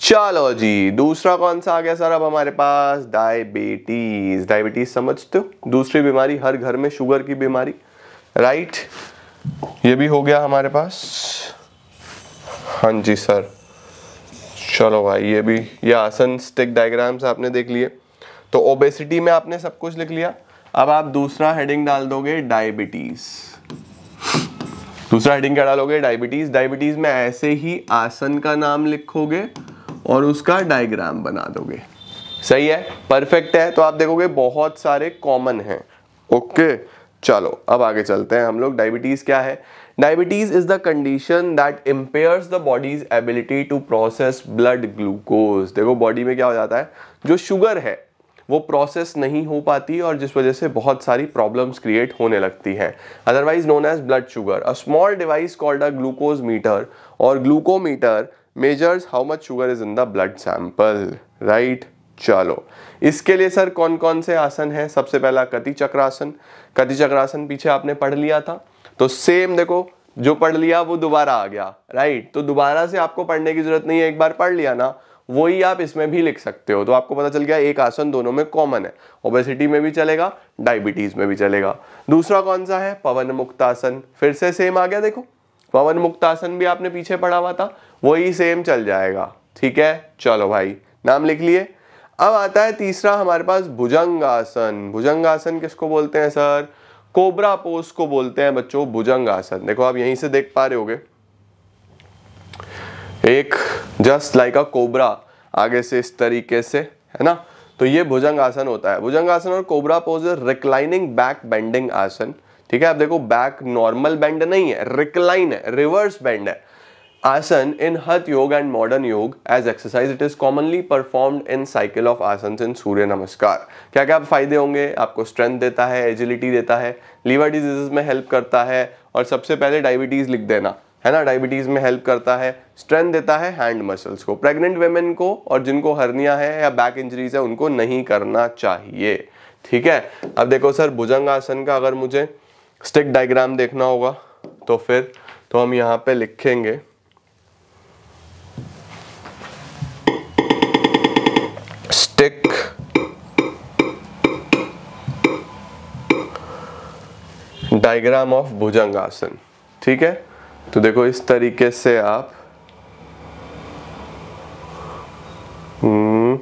चलो जी दूसरा कौन सा आ गया सर अब हमारे पास डायबिटीज डायबिटीज समझते हो दूसरी बीमारी हर घर में शुगर की बीमारी राइट ये भी हो गया हमारे पास हाँ जी सर चलो भाई ये भी ये आसन स्टिक डायग्राम्स आपने देख लिए तो ओबेसिटी में आपने सब कुछ लिख लिया अब आप दूसरा हेडिंग डाल दोगे डायबिटीज़ दूसरा हेडिंग क्या डालोगे डायबिटीज़ डायबिटीज़ में ऐसे ही आसन का नाम लिखोगे और उसका डायग्राम बना दोगे सही है परफेक्ट है तो आप देखोगे बहुत सारे कॉमन हैं ओके चलो अब आगे चलते हैं हम लोग डायबिटीज़ क्या है diabetes is the condition that impairs the body's ability to process blood glucose देखो बॉडी में क्या हो जाता है जो शुगर है वो प्रोसेस नहीं हो पाती और जिस वजह से बहुत सारी प्रॉब्लम्स क्रिएट होने लगती हैं otherwise known as blood sugar a small device called a glucose meter और glucometer measures how much sugar is in the blood sample right चलो इसके लिए सर कौन कौन से आसन हैं सबसे पहला कति चक्रासन कति चक्रासन पीछे आपने पढ़ लिया था तो सेम देखो जो पढ़ लिया वो दोबारा आ गया राइट तो दोबारा से आपको पढ़ने की जरूरत नहीं है एक बार पढ़ लिया ना वही आप इसमें भी लिख सकते हो तो आपको पता चल गया एक आसन दोनों में कॉमन है ओबेसिटी में भी चलेगा डायबिटीज में भी चलेगा दूसरा कौन सा है पवन मुक्त आसन फिर से सेम आ गया देखो पवन मुक्त आसन भी आपने पीछे पढ़ा हुआ था वही सेम चल जाएगा ठीक है चलो भाई नाम लिख लिए अब आता है तीसरा हमारे पास भुजंग आसन भुजंग आसन किसको बोलते हैं सर कोबरा पोस्ट को बोलते हैं बच्चों भुजंग आसन देखो आप यहीं से देख पा रहे होगे एक जस्ट लाइक अ कोबरा आगे से इस तरीके से है ना तो ये भुजंग आसन होता है भुजंग आसन और cobra pose reclining back bending asana ठीक है आप देखो बैक नॉर्मल बेंड नहीं है रिक्लाइन है रिवर्स बेंड है आसन इन हथ योग एंड मॉडर्न योग as exercise it is commonly perform in cycle of asana in सूर्य नमस्कार क्या क्या फायदे होंगे आपको स्ट्रेंथ देता है एजिलिटी देता है लीवर डिजीज में हेल्प करता है और सबसे पहले डायबिटीज लिख देना है ना डायबिटीज़ में हेल्प करता है स्ट्रेंथ देता है हैंड मसल्स को प्रेग्नेंट वेमेन को और जिनको हर्निया है या बैक इंजरीज है उनको नहीं करना चाहिए ठीक है अब देखो सर भुजंग आसन का अगर मुझे स्टिक डायग्राम देखना होगा तो फिर तो हम यहां पे लिखेंगे स्टिक डायग्राम ऑफ भुजंग आसन ठीक है तो देखो इस तरीके से आप हम्म,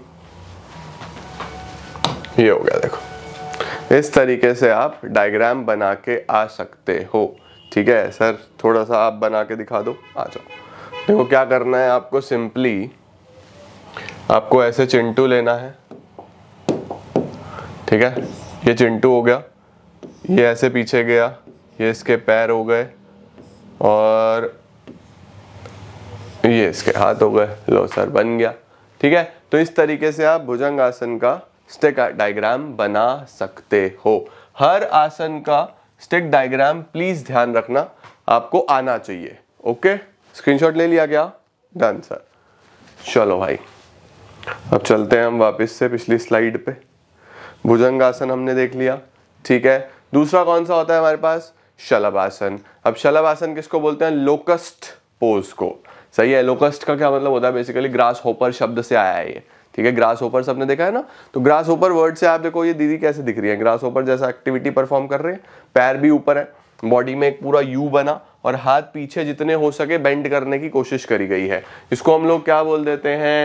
ये हो गया देखो इस तरीके से आप डायग्राम बना के आ सकते हो ठीक है सर थोड़ा सा आप बना के दिखा दो आ जाओ देखो क्या करना है आपको सिंपली आपको ऐसे चिंटू लेना है ठीक है ये चिंटू हो गया ये ऐसे पीछे गया ये इसके पैर हो गए और ये इसके हाथ हो गए लो सर बन गया ठीक है तो इस तरीके से आप भुजंग आसन का स्टिक डायग्राम बना सकते हो हर आसन का स्टिक डायग्राम प्लीज ध्यान रखना आपको आना चाहिए ओके स्क्रीनशॉट ले लिया गया डन सर चलो भाई अब चलते हैं हम वापस से पिछली स्लाइड पे भुजंग आसन हमने देख लिया ठीक है दूसरा कौन सा होता है हमारे पास शलभ आसन अब शलभासन किसको बोलते हैं लोकस्ट पोज को सही है लोकस्ट का क्या मतलब होता है बेसिकली ग्रास होपर शब्द से आया है ये ठीक है ग्रास होपर सबने देखा है ना तो ग्रास होपर वर्ड से आप देखो ये दीदी कैसे दिख रही है ग्रास होपर जैसा एक्टिविटी परफॉर्म कर रहे हैं पैर भी ऊपर है बॉडी में एक पूरा यू बना और हाथ पीछे जितने हो सके बेंड करने की कोशिश करी गई है इसको हम लोग क्या बोल देते हैं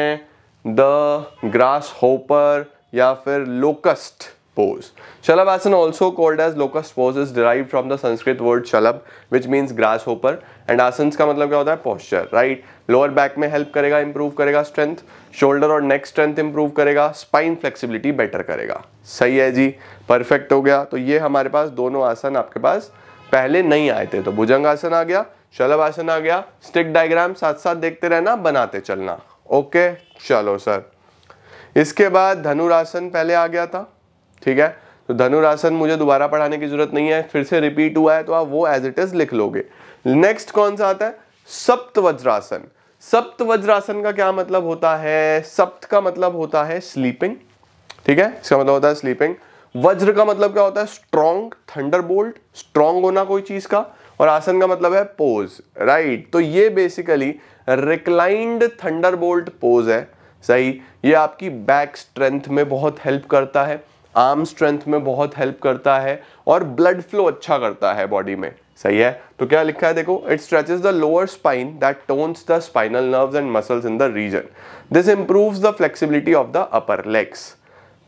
द ग्रास होपर या फिर locust pose. Shalabhasana also called as locust pose is derived from the Sanskrit word shalab which means grasshopper and asanas ka matlab kya hota hai posture right lower back mein help karega improve karega strength shoulder aur neck strength improve karega spine flexibility better karega sahi hai ji perfect ho gaya to ye hamare paas dono asan aapke paas pehle nahi aaye the to Bhujang asana आ गया शलभ आसन आ गया stick diagram साथ साथ देखते रहना बनाते चलना ओके चलो सर इसके बाद धनुरासन पहले आ गया था ठीक है तो धनुरासन मुझे दोबारा पढ़ाने की जरूरत नहीं है फिर से रिपीट हुआ है तो आप वो एज इट इज लिख लोगे नेक्स्ट कौन सा आता है सप्त वज्रासन सप्त वज्रासन का क्या मतलब होता है सप्त का मतलब होता है स्लीपिंग ठीक है इसका मतलब होता है स्लीपिंग वज्र का मतलब क्या होता है स्ट्रॉन्ग थंडर बोल्ट स्ट्रॉन्ग होना कोई चीज का और आसन का मतलब है पोज राइट तो ये basically reclined thunderbolt pose है सही ये आपकी बैक स्ट्रेंथ में बहुत हेल्प करता है आर्म स्ट्रेंथ में बहुत हेल्प करता है और ब्लड फ्लो अच्छा करता है बॉडी में सही है तो क्या लिखा है देखो it stretches the lower spine that tones the spinal nerves and muscles in the region this improves the flexibility of the upper legs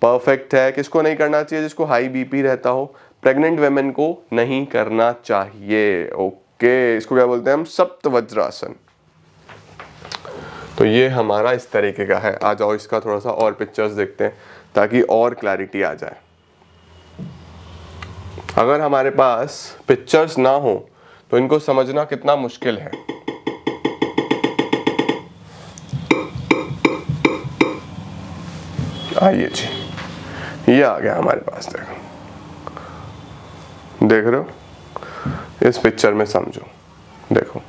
perfect है किसको नहीं करना चाहिए जिसको हाई बीपी रहता हो प्रेग्नेंट वेमेन को नहीं करना चाहिए ओके इसको क्या बोलते हैं हम सप्त वज्रासन तो ये हमारा इस तरीके का है आ जाओ इसका थोड़ा सा और पिक्चर्स देखते हैं ताकि और क्लैरिटी आ जाए अगर हमारे पास पिक्चर्स ना हो तो इनको समझना कितना मुश्किल है आइए जी ये आ गया हमारे पास देखो देख रहे हो इस पिक्चर में समझो देखो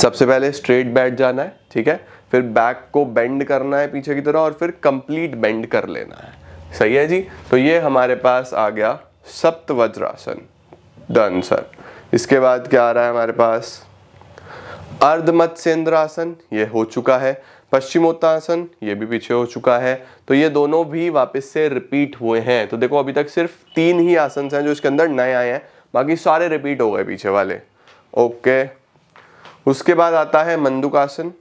सबसे पहले स्ट्रेट बैठ जाना है ठीक है फिर बैक को बेंड करना है पीछे की तरह और फिर कंप्लीट बेंड कर लेना है सही है जी तो ये हमारे पास आ गया सप्त वज्रासन डन सर इसके बाद क्या आ रहा है हमारे पास अर्धमत्स्येंद्रासन ये हो चुका है पश्चिमोत्तासन ये भी पीछे हो चुका है तो ये दोनों भी वापस से रिपीट हुए हैं तो देखो अभी तक सिर्फ तीन ही आसन हैं जो इसके अंदर नए आए हैं बाकी सारे रिपीट हो गए पीछे वाले ओके उसके बाद आता है मंदुकासन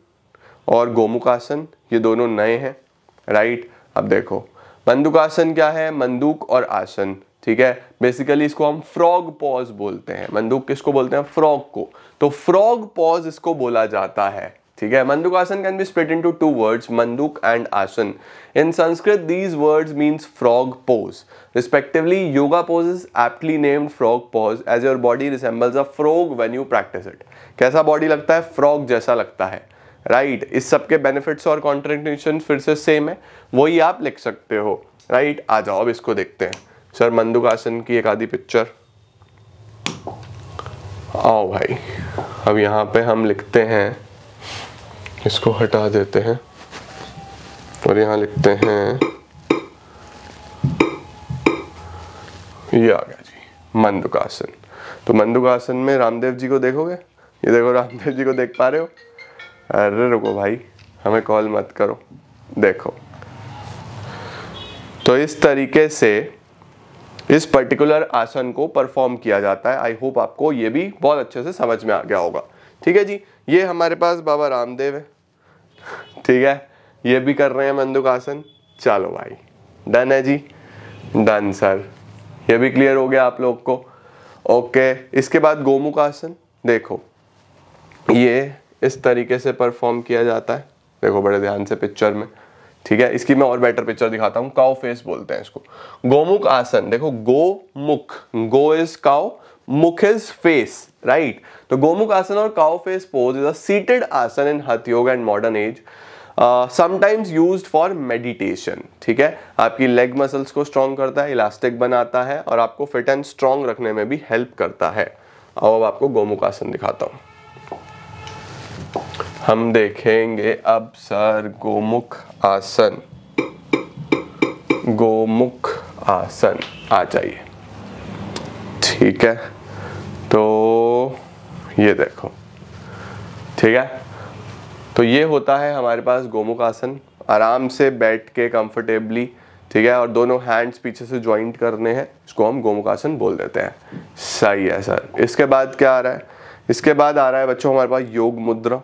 और गोमुखासन ये दोनों नए हैं राइट अब देखो मंदुकासन क्या है मंदूक और आसन ठीक है बेसिकली इसको हम फ्रॉग पॉज बोलते हैं मंदूक किसको बोलते हैं फ्रॉग को तो फ्रॉग पॉज इसको बोला जाता है ठीक है Manduk asana can be split into two words manduk and asana in Sanskrit these words means frog pose respectively yoga pose is aptly named frog pose as your body resembles a frog when you practice it कैसा body लगता है frog जैसा लगता है right इस सब के benefits और कॉन्ट्रेडिक्शन फिर से सेम है वही आप लिख सकते हो राइट आ जाओ अब इसको देखते हैं सर मंदुकासन की एक आधी पिक्चर आओ भाई अब यहाँ पे हम लिखते हैं इसको हटा देते हैं और यहाँ लिखते हैं ये आ गया जी मंदुकासन तो मंदुकासन में रामदेव जी को देखोगे ये देखो रामदेव जी को देख पा रहे हो अरे रुको भाई हमें कॉल मत करो देखो तो इस तरीके से इस पर्टिकुलर आसन को परफॉर्म किया जाता है आई होप आपको ये भी बहुत अच्छे से समझ में आ गया होगा ठीक है जी ये हमारे पास बाबा रामदेव है ठीक है ये भी कर रहे हैं आसन चलो भाई डन है जी डन सर ये भी क्लियर हो गया आप लोग को ओके इसके बाद गोमुख आसन देखो ये इस तरीके से परफॉर्म किया जाता है देखो बड़े ध्यान से पिक्चर में ठीक है इसकी मैं और बेटर पिक्चर दिखाता हूँ काओ फेस बोलते हैं इसको गोमुख आसन देखो गो मुख गो इज काओ मुख इज फेस राइट तो गोमुख आसन और cow face pose is seated asana in हथ योग and modern as sometimes use for meditation ठीक है आपकी लेग मसल्स को स्ट्रॉन्ग करता है इलास्टिक बनाता है और आपको फिट एंड स्ट्रॉन्ग रखने में भी हेल्प करता है अब आपको गोमुख आसन दिखाता हूँ हम देखेंगे अब सर गोमुख आसन गोमुख आसन आ जाइए ठीक है तो ये देखो ठीक है तो ये होता है हमारे पास गोमुख आसन आराम से बैठ के कंफर्टेबली ठीक है और दोनों हैंड्स पीछे से ज्वाइंट करने हैं इसको हम गोमुख आसन बोल देते हैं सही है सर इसके बाद क्या आ रहा है इसके बाद आ रहा है बच्चों हमारे पास योग मुद्रा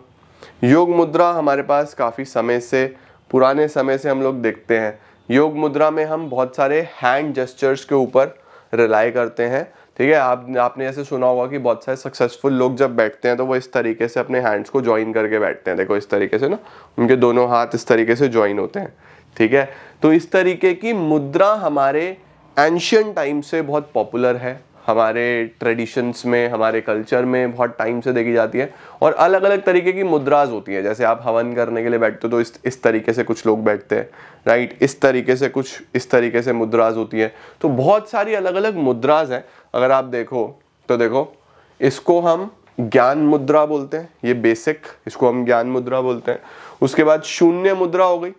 योग मुद्रा हमारे पास काफ़ी समय से पुराने समय से हम लोग देखते हैं योग मुद्रा में हम बहुत सारे हैंड जेस्चर्स के ऊपर रिलाई करते हैं ठीक है आप आपने ऐसे सुना होगा कि बहुत सारे सक्सेसफुल लोग जब बैठते हैं तो वो इस तरीके से अपने हैंड्स को ज्वाइन करके बैठते हैं देखो इस तरीके से ना उनके दोनों हाथ इस तरीके से ज्वाइन होते हैं ठीक है तो इस तरीके की मुद्रा हमारे एंशियन टाइम से बहुत पॉपुलर है हमारे ट्रेडिशंस में हमारे कल्चर में बहुत टाइम से देखी जाती है और अलग अलग तरीके की मुद्राज होती है जैसे आप हवन करने के लिए बैठते हो तो इस इस तरीके से कुछ लोग बैठते हैं राइट इस तरीके से कुछ इस तरीके से मुद्राज होती है तो बहुत सारी अलग अलग मुद्राज हैं अगर आप देखो तो देखो इसको हम ज्ञान मुद्रा बोलते हैं ये बेसिक इसको हम ज्ञान मुद्रा बोलते हैं उसके बाद शून्य मुद्रा हो गई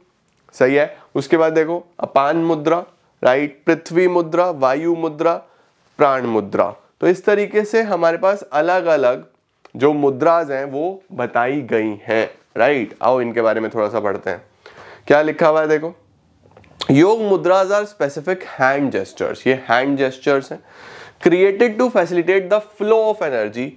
सही है उसके बाद देखो अपान मुद्रा राइट पृथ्वी मुद्रा वायु मुद्रा प्राण मुद्रा तो इस तरीके से हमारे पास अलग अलग जो मुद्राज हैं वो बताई गई हैं राइट आओ इनके बारे में थोड़ा सा पढ़ते हैं क्या लिखा हुआ है देखो yoga mudras are specific hand gestures ये हैंड जेस्टर्स हैं created to facilitate the flow of energy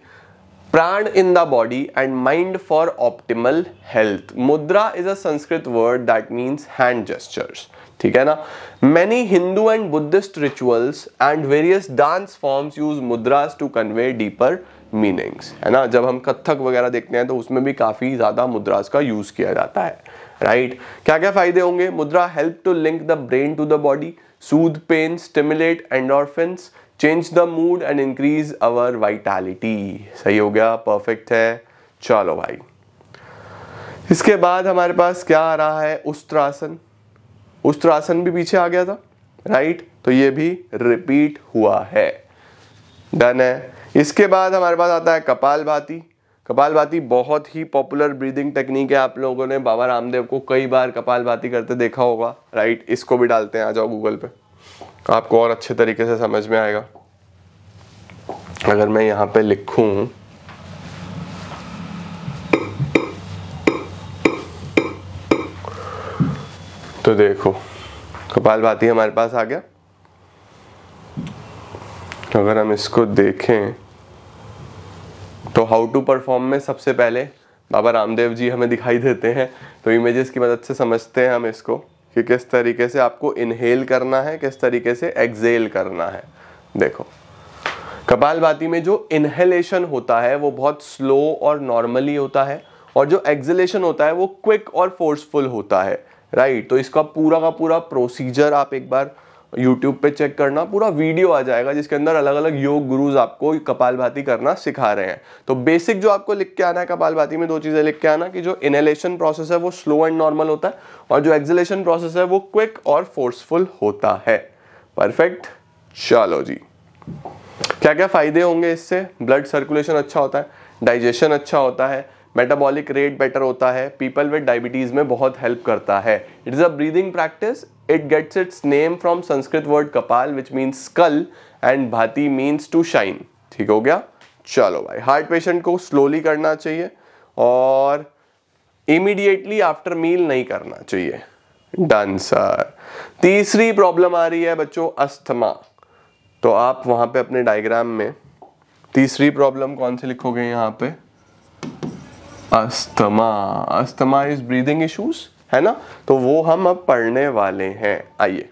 prana in the body and mind for optimal health mudra is a Sanskrit word that means hand gestures ठीक है ना many Hindu and Buddhist rituals and various dance forms use mudras to convey deeper meanings है ना जब हम कत्थक वगैरह देखते हैं तो उसमें भी काफी ज्यादा मुद्रास का यूज किया जाता है राइट क्या क्या फायदे होंगे mudra help to link the brain to the body soothe pain stimulate endorphins change the mood and increase our vitality सही हो गया परफेक्ट है चलो भाई इसके बाद हमारे पास क्या आ रहा है उस्त्रासन उस्त्रासन भी पीछे आ गया था राइट तो ये भी रिपीट हुआ है डन है इसके बाद हमारे पास आता है कपाल भाती कपाल भाती बहुत ही पॉपुलर ब्रीदिंग टेक्निक है आप लोगों ने बाबा रामदेव को कई बार कपाल भाती करते देखा होगा राइट इसको भी डालते हैं आ जाओ गूगल पे तो आपको और अच्छे तरीके से समझ में आएगा अगर मैं यहां पे लिखू तो देखो कपाल भाती हमारे पास आ गया अगर हम इसको देखें तो हाउ टू परफॉर्म में सबसे पहले बाबा रामदेव जी हमें दिखाई देते हैं तो इमेजेस की मदद से समझते हैं हम इसको कि किस तरीके से आपको इनहेल करना है किस तरीके से एक्सेल करना है देखो कपाल भाती में जो इनहेलेशन होता है वो बहुत स्लो और नॉर्मली होता है और जो एक्सेलेशन होता है वो क्विक और फोर्सफुल होता है राइट तो इसका पूरा का पूरा प्रोसीजर आप एक बार यूट्यूब पे चेक करना पूरा वीडियो आ जाएगा जिसके अंदर अलग अलग योग गुरुज आपको भाती करना सिखा रहे हैं तो बेसिक जो आपको लिख के आना है भाती में दो चीज़ें लिख के आना कि जो इनहेलेशन प्रोसेस है वो स्लो एंड नॉर्मल होता है और जो एक्जलेशन प्रोसेस है वो क्विक और फोर्सफुल होता है परफेक्ट चलो जी क्या क्या फ़ायदे होंगे इससे ब्लड सर्कुलेशन अच्छा होता है डाइजेशन अच्छा होता है मेटाबॉलिक रेट बेटर होता है पीपल विद डायबिटीज़ में बहुत हेल्प करता है it is a breathing practice it gets its name from Sanskrit word kapal which means skull and bhati means to shine ठीक हो गया चलो भाई हार्ट पेशेंट को स्लोली करना चाहिए और इमीडिएटली आफ्टर मील नहीं करना चाहिए डन सर तीसरी प्रॉब्लम आ रही है बच्चों अस्थमा तो आप वहां पे अपने डायग्राम में तीसरी प्रॉब्लम कौन सी लिखोगे यहाँ पे asthma asthma is breathing issues है ना तो वो हम अब पढ़ने वाले हैं आइए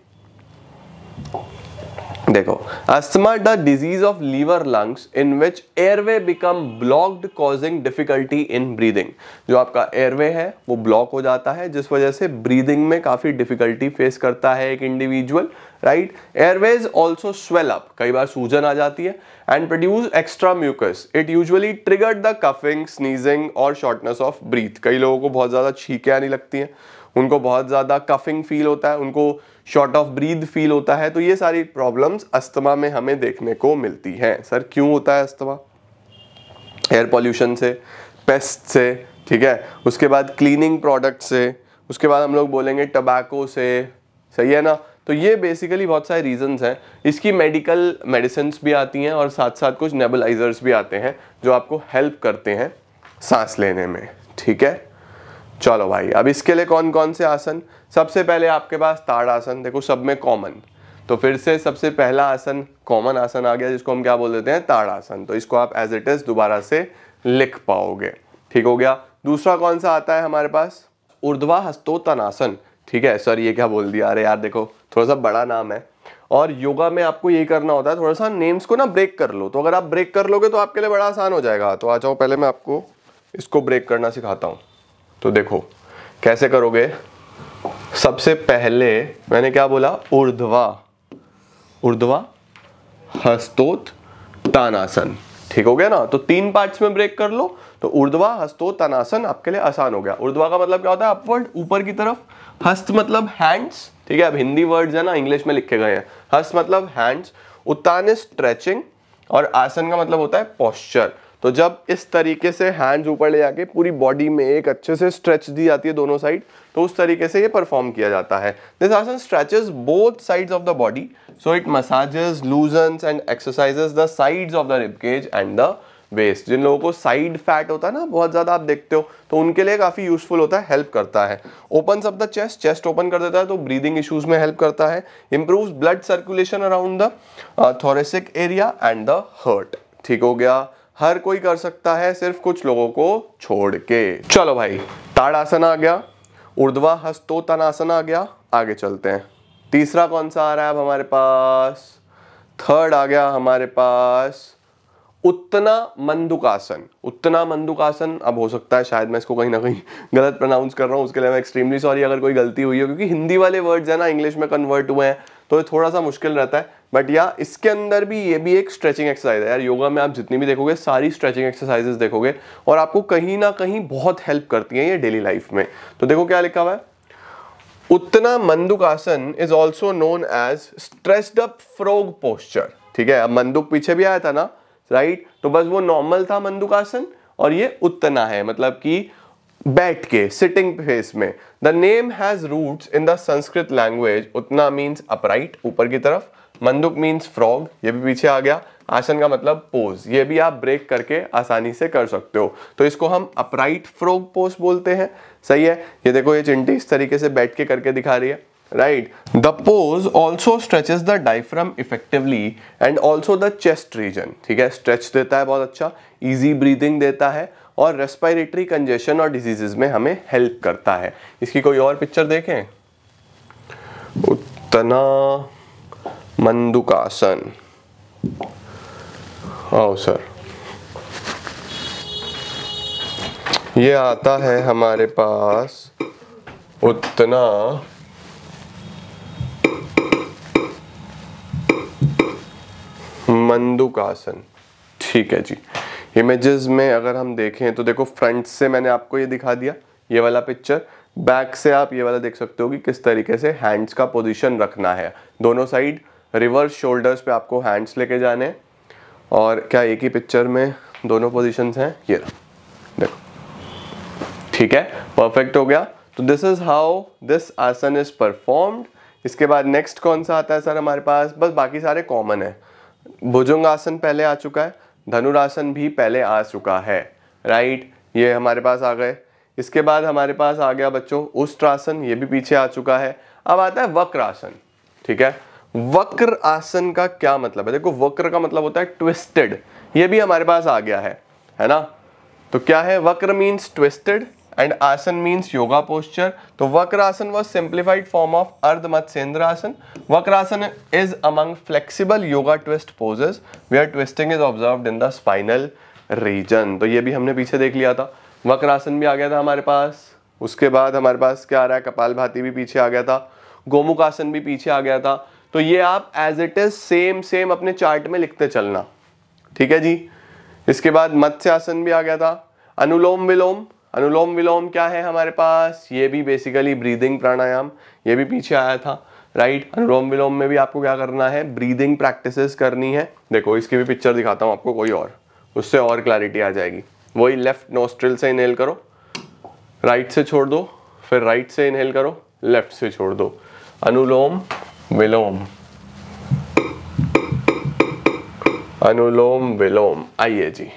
देखो asthma the disease of liver lungs in which airway become blocked causing difficulty in breathing जो आपका एयरवे है वो ब्लॉक हो जाता है जिस वजह से ब्रीदिंग में काफ़ी डिफिकल्टी फेस करता है एक individual right airways also swell up कई बार सूजन आ जाती है and produce extra mucus it usually triggered the coughing sneezing और शॉर्टनेस ऑफ ब्रीथ कई लोगों को बहुत ज़्यादा छीके आने लगती हैं उनको बहुत ज़्यादा कफिंग फील होता है उनको शॉर्ट ऑफ ब्रीथ फील होता है तो ये सारी प्रॉब्लम्स अस्थमा में हमें देखने को मिलती हैं सर क्यों होता है अस्थमा एयर पॉल्यूशन से पेस्ट से ठीक है उसके बाद क्लीनिंग प्रोडक्ट से उसके बाद हम लोग बोलेंगे टबैको से सही है ना तो ये बेसिकली बहुत सारे रीजंस हैं इसकी मेडिकल मेडिसिन भी आती हैं और साथ साथ कुछ नेबलाइजर्स भी आते हैं जो आपको हेल्प करते हैं सांस लेने में ठीक है चलो भाई अब इसके लिए कौन कौन से आसन सबसे पहले आपके पास ताड़ आसन देखो सब में कॉमन तो फिर से सबसे पहला आसन कॉमन आसन आ गया जिसको हम क्या बोल देते हैं ताड़ आसन तो इसको आप एज इट इज़ दोबारा से लिख पाओगे ठीक हो गया दूसरा कौन सा आता है हमारे पास उर्ध्वा हस्तोतनासन ठीक है सर ये क्या बोल दिया अरे यार देखो थोड़ा सा बड़ा नाम है और योगा में आपको ये करना होता है थोड़ा सा नेम्स को ना ब्रेक कर लो तो अगर आप ब्रेक कर लोगे तो आपके लिए बड़ा आसान हो जाएगा तो आ जाओ पहले मैं आपको इसको ब्रेक करना सिखाता हूँ तो देखो कैसे करोगे सबसे पहले मैंने क्या बोला उर्ध्वा उर्ध्वा हस्तोत तानासन ठीक हो गया ना तो तीन पार्ट्स में ब्रेक कर लो तो उर्ध्वा हस्तोत तानासन आपके लिए आसान हो गया उर्ध्वा का मतलब क्या होता है अपवर्ड ऊपर की तरफ हस्त मतलब हैंड्स ठीक है अब हिंदी वर्ड्स है ना इंग्लिश में लिखे गए हैं हस्त मतलब हैंड्स उत्तान स्ट्रेचिंग और आसन का मतलब होता है पॉस्चर तो जब इस तरीके से हैंड्स ऊपर ले जाके पूरी बॉडी में एक अच्छे से स्ट्रेच दी जाती है दोनों साइड तो उस तरीके से ये परफॉर्म किया जाता है this asana stretches both sides of the body so it massages loosens and exercises the sides of the ribcage and the waist जिन लोगों को साइड फैट होता है ना बहुत ज़्यादा आप देखते हो तो उनके लिए काफ़ी यूजफुल होता है हेल्प करता है ओपन सब द चेस्ट चेस्ट ओपन कर देता है तो ब्रीदिंग इश्यूज में हेल्प करता है improve blood circulation around the thoracic area and the heart ठीक हो गया हर कोई कर सकता है सिर्फ कुछ लोगों को छोड़ के चलो भाई ताड़ासन आ गया उर्ध्वा हस्तोतनासन आ गया आगे चलते हैं तीसरा कौन सा आ रहा है अब हमारे पास थर्ड आ गया हमारे पास उत्तना मंदुकासन उत्तना मंदुकासन अब हो सकता है शायद मैं इसको कहीं ना कहीं गलत प्रोनाउंस कर रहा हूँ उसके लिए मैं एक्सट्रीमली सॉरी अगर कोई गलती हुई हो क्योंकि हिंदी वाले वर्ड्स है ना इंग्लिश में कन्वर्ट हुए हैं तो ये थोड़ा सा मुश्किल रहता है बट या इसके अंदर भी ये भी एक स्ट्रेचिंग एक्सरसाइज है यार योगा में आप जितनी भी देखोगे सारी स्ट्रेचिंग एक्सरसाइजेस देखोगे और आपको कहीं ना कहीं बहुत हेल्प करती है ये डेली लाइफ में तो देखो क्या लिखा हुआ है Uttana Mandukasana is also known as stretched up frog posture ठीक है अब मंदुक पीछे भी आया था ना राइट तो बस वो नॉर्मल था मंदुकासन और ये उत्तना है मतलब कि बैठ के सिटिंग फेस में the name has roots in the Sanskrit language uttana means upright ऊपर की तरफ मंदुक मीन्स फ्रॉग ये भी पीछे आ गया आसन का मतलब पोज ये भी आप ब्रेक करके आसानी से कर सकते हो तो इसको हम अपराइट फ्रॉग पोज बोलते हैं सही है ये देखो ये चिंटी इस तरीके से बैठ के करके दिखा रही है right the pose also stretches the diaphragm effectively and also the chest region ठीक है stretch देता है बहुत अच्छा easy breathing देता है और respiratory congestion और diseases में हमें help करता है इसकी कोई और picture देखें उत्तना मंदुकासन आओ सर ये आता है हमारे पास उतना मंदुकासन ठीक है जी इमेजेस में अगर हम देखें तो देखो फ्रंट से मैंने आपको ये दिखा दिया ये वाला पिक्चर बैक से आप ये वाला देख सकते हो कि किस तरीके से हैंड्स का पोजीशन रखना है दोनों साइड रिवर्स शोल्डर्स पे आपको हैंड्स लेके जाने हैं और क्या एक ही पिक्चर में दोनों पोजिशन हैं ये देखो ठीक है परफेक्ट हो गया तो this is how this asana is performed इसके बाद नेक्स्ट कौन सा आता है सर हमारे पास बस बाकी सारे कॉमन है भुजंगासन पहले आ चुका है धनुरासन भी पहले आ चुका है राइट ये हमारे पास आ गए इसके बाद हमारे पास आ गया बच्चों उष्ट्रासन ये भी पीछे आ चुका है अब आता है वक्रासन ठीक है वक्र आसन का क्या मतलब है देखो वक्र का मतलब होता है ट्विस्टेड ये भी हमारे पास आ गया है है ना तो क्या है vakra means twisted and asana means yoga posture तो Vakrasana was simplified form of Ardha Matsyendrasana Vakrasana is among flexible yoga twist poses we are twisting is observe in the spinal region तो ये भी हमने पीछे देख लिया था वक्रासन भी आ गया था हमारे पास उसके बाद हमारे पास क्या आ रहा है कपाल भाती भी पीछे आ गया था गोमुख आसन भी पीछे आ गया था तो ये आप as it is same same अपने चार्ट में लिखते चलना ठीक है जी इसके बाद मत्स्य आसन भी आ गया था अनुलोम विलोम अनुलोम विलोम क्या है हमारे पास ये भी बेसिकली ब्रीदिंग प्राणायाम ये भी पीछे आया था राइट right? अनुलोम विलोम में भी आपको क्या करना है ब्रीदिंग प्रैक्टिसेस करनी है देखो इसकी भी पिक्चर दिखाता हूँ आपको कोई और उससे और क्लैरिटी आ जाएगी वही लेफ्ट नोस्ट्रिल से इनहेल करो राइट से छोड़ दो फिर राइट से इनहेल करो लेफ्ट से छोड़ दो अनुलोम विलोम अनुलोम विलोम आइए जी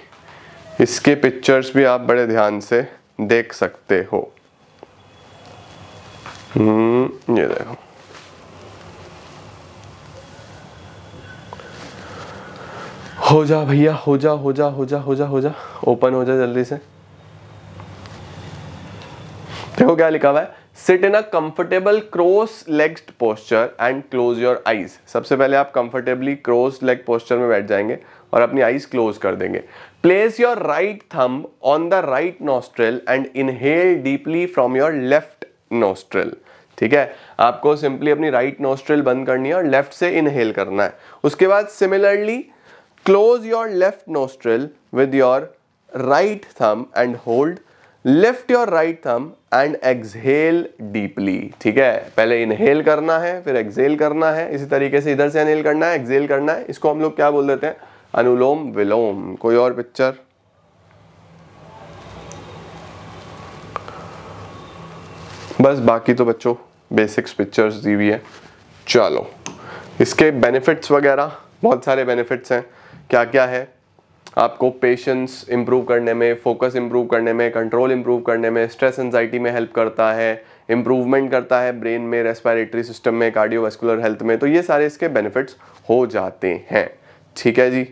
इसके पिक्चर्स भी आप बड़े ध्यान से देख सकते हो हम्म, ये देखो हो जा भैया हो जा हो जा हो जा हो जा हो जा ओपन हो जा जल्दी से देखो क्या लिखा हुआ है sit in a comfortable cross legged posture and close your eyes सबसे पहले आप कंफर्टेबली क्रॉस लेग पोस्चर में बैठ जाएंगे और अपनी आईज क्लोज कर देंगे Place your right thumb on the right nostril and inhale deeply from your left nostril. ठीक है आपको सिंपली अपनी राइट नोस्ट्रल बंद करनी है और लेफ्ट से इनहेल करना है उसके बाद similarly close your left nostril with your right thumb and hold lift your right thumb and exhale deeply ठीक है पहले इनहेल करना है फिर एक्सहेल करना है इसी तरीके से इधर से इनहेल करना है एक्सहेल करना है इसको हम लोग क्या बोल देते हैं अनुलोम विलोम कोई और पिक्चर बस बाकी तो बच्चों बेसिक्स पिक्चर्स दी हुई है चलो इसके बेनिफिट्स वगैरह बहुत सारे बेनिफिट्स हैं क्या क्या है आपको पेशेंस इम्प्रूव करने में फोकस इम्प्रूव करने में कंट्रोल इम्प्रूव करने में स्ट्रेस एनजाइटी में हेल्प करता है इम्प्रूवमेंट करता है ब्रेन में रेस्पिरेटरी सिस्टम में कार्डियोवेस्कुलर हेल्थ में तो ये सारे इसके बेनिफिट्स हो जाते हैं ठीक है जी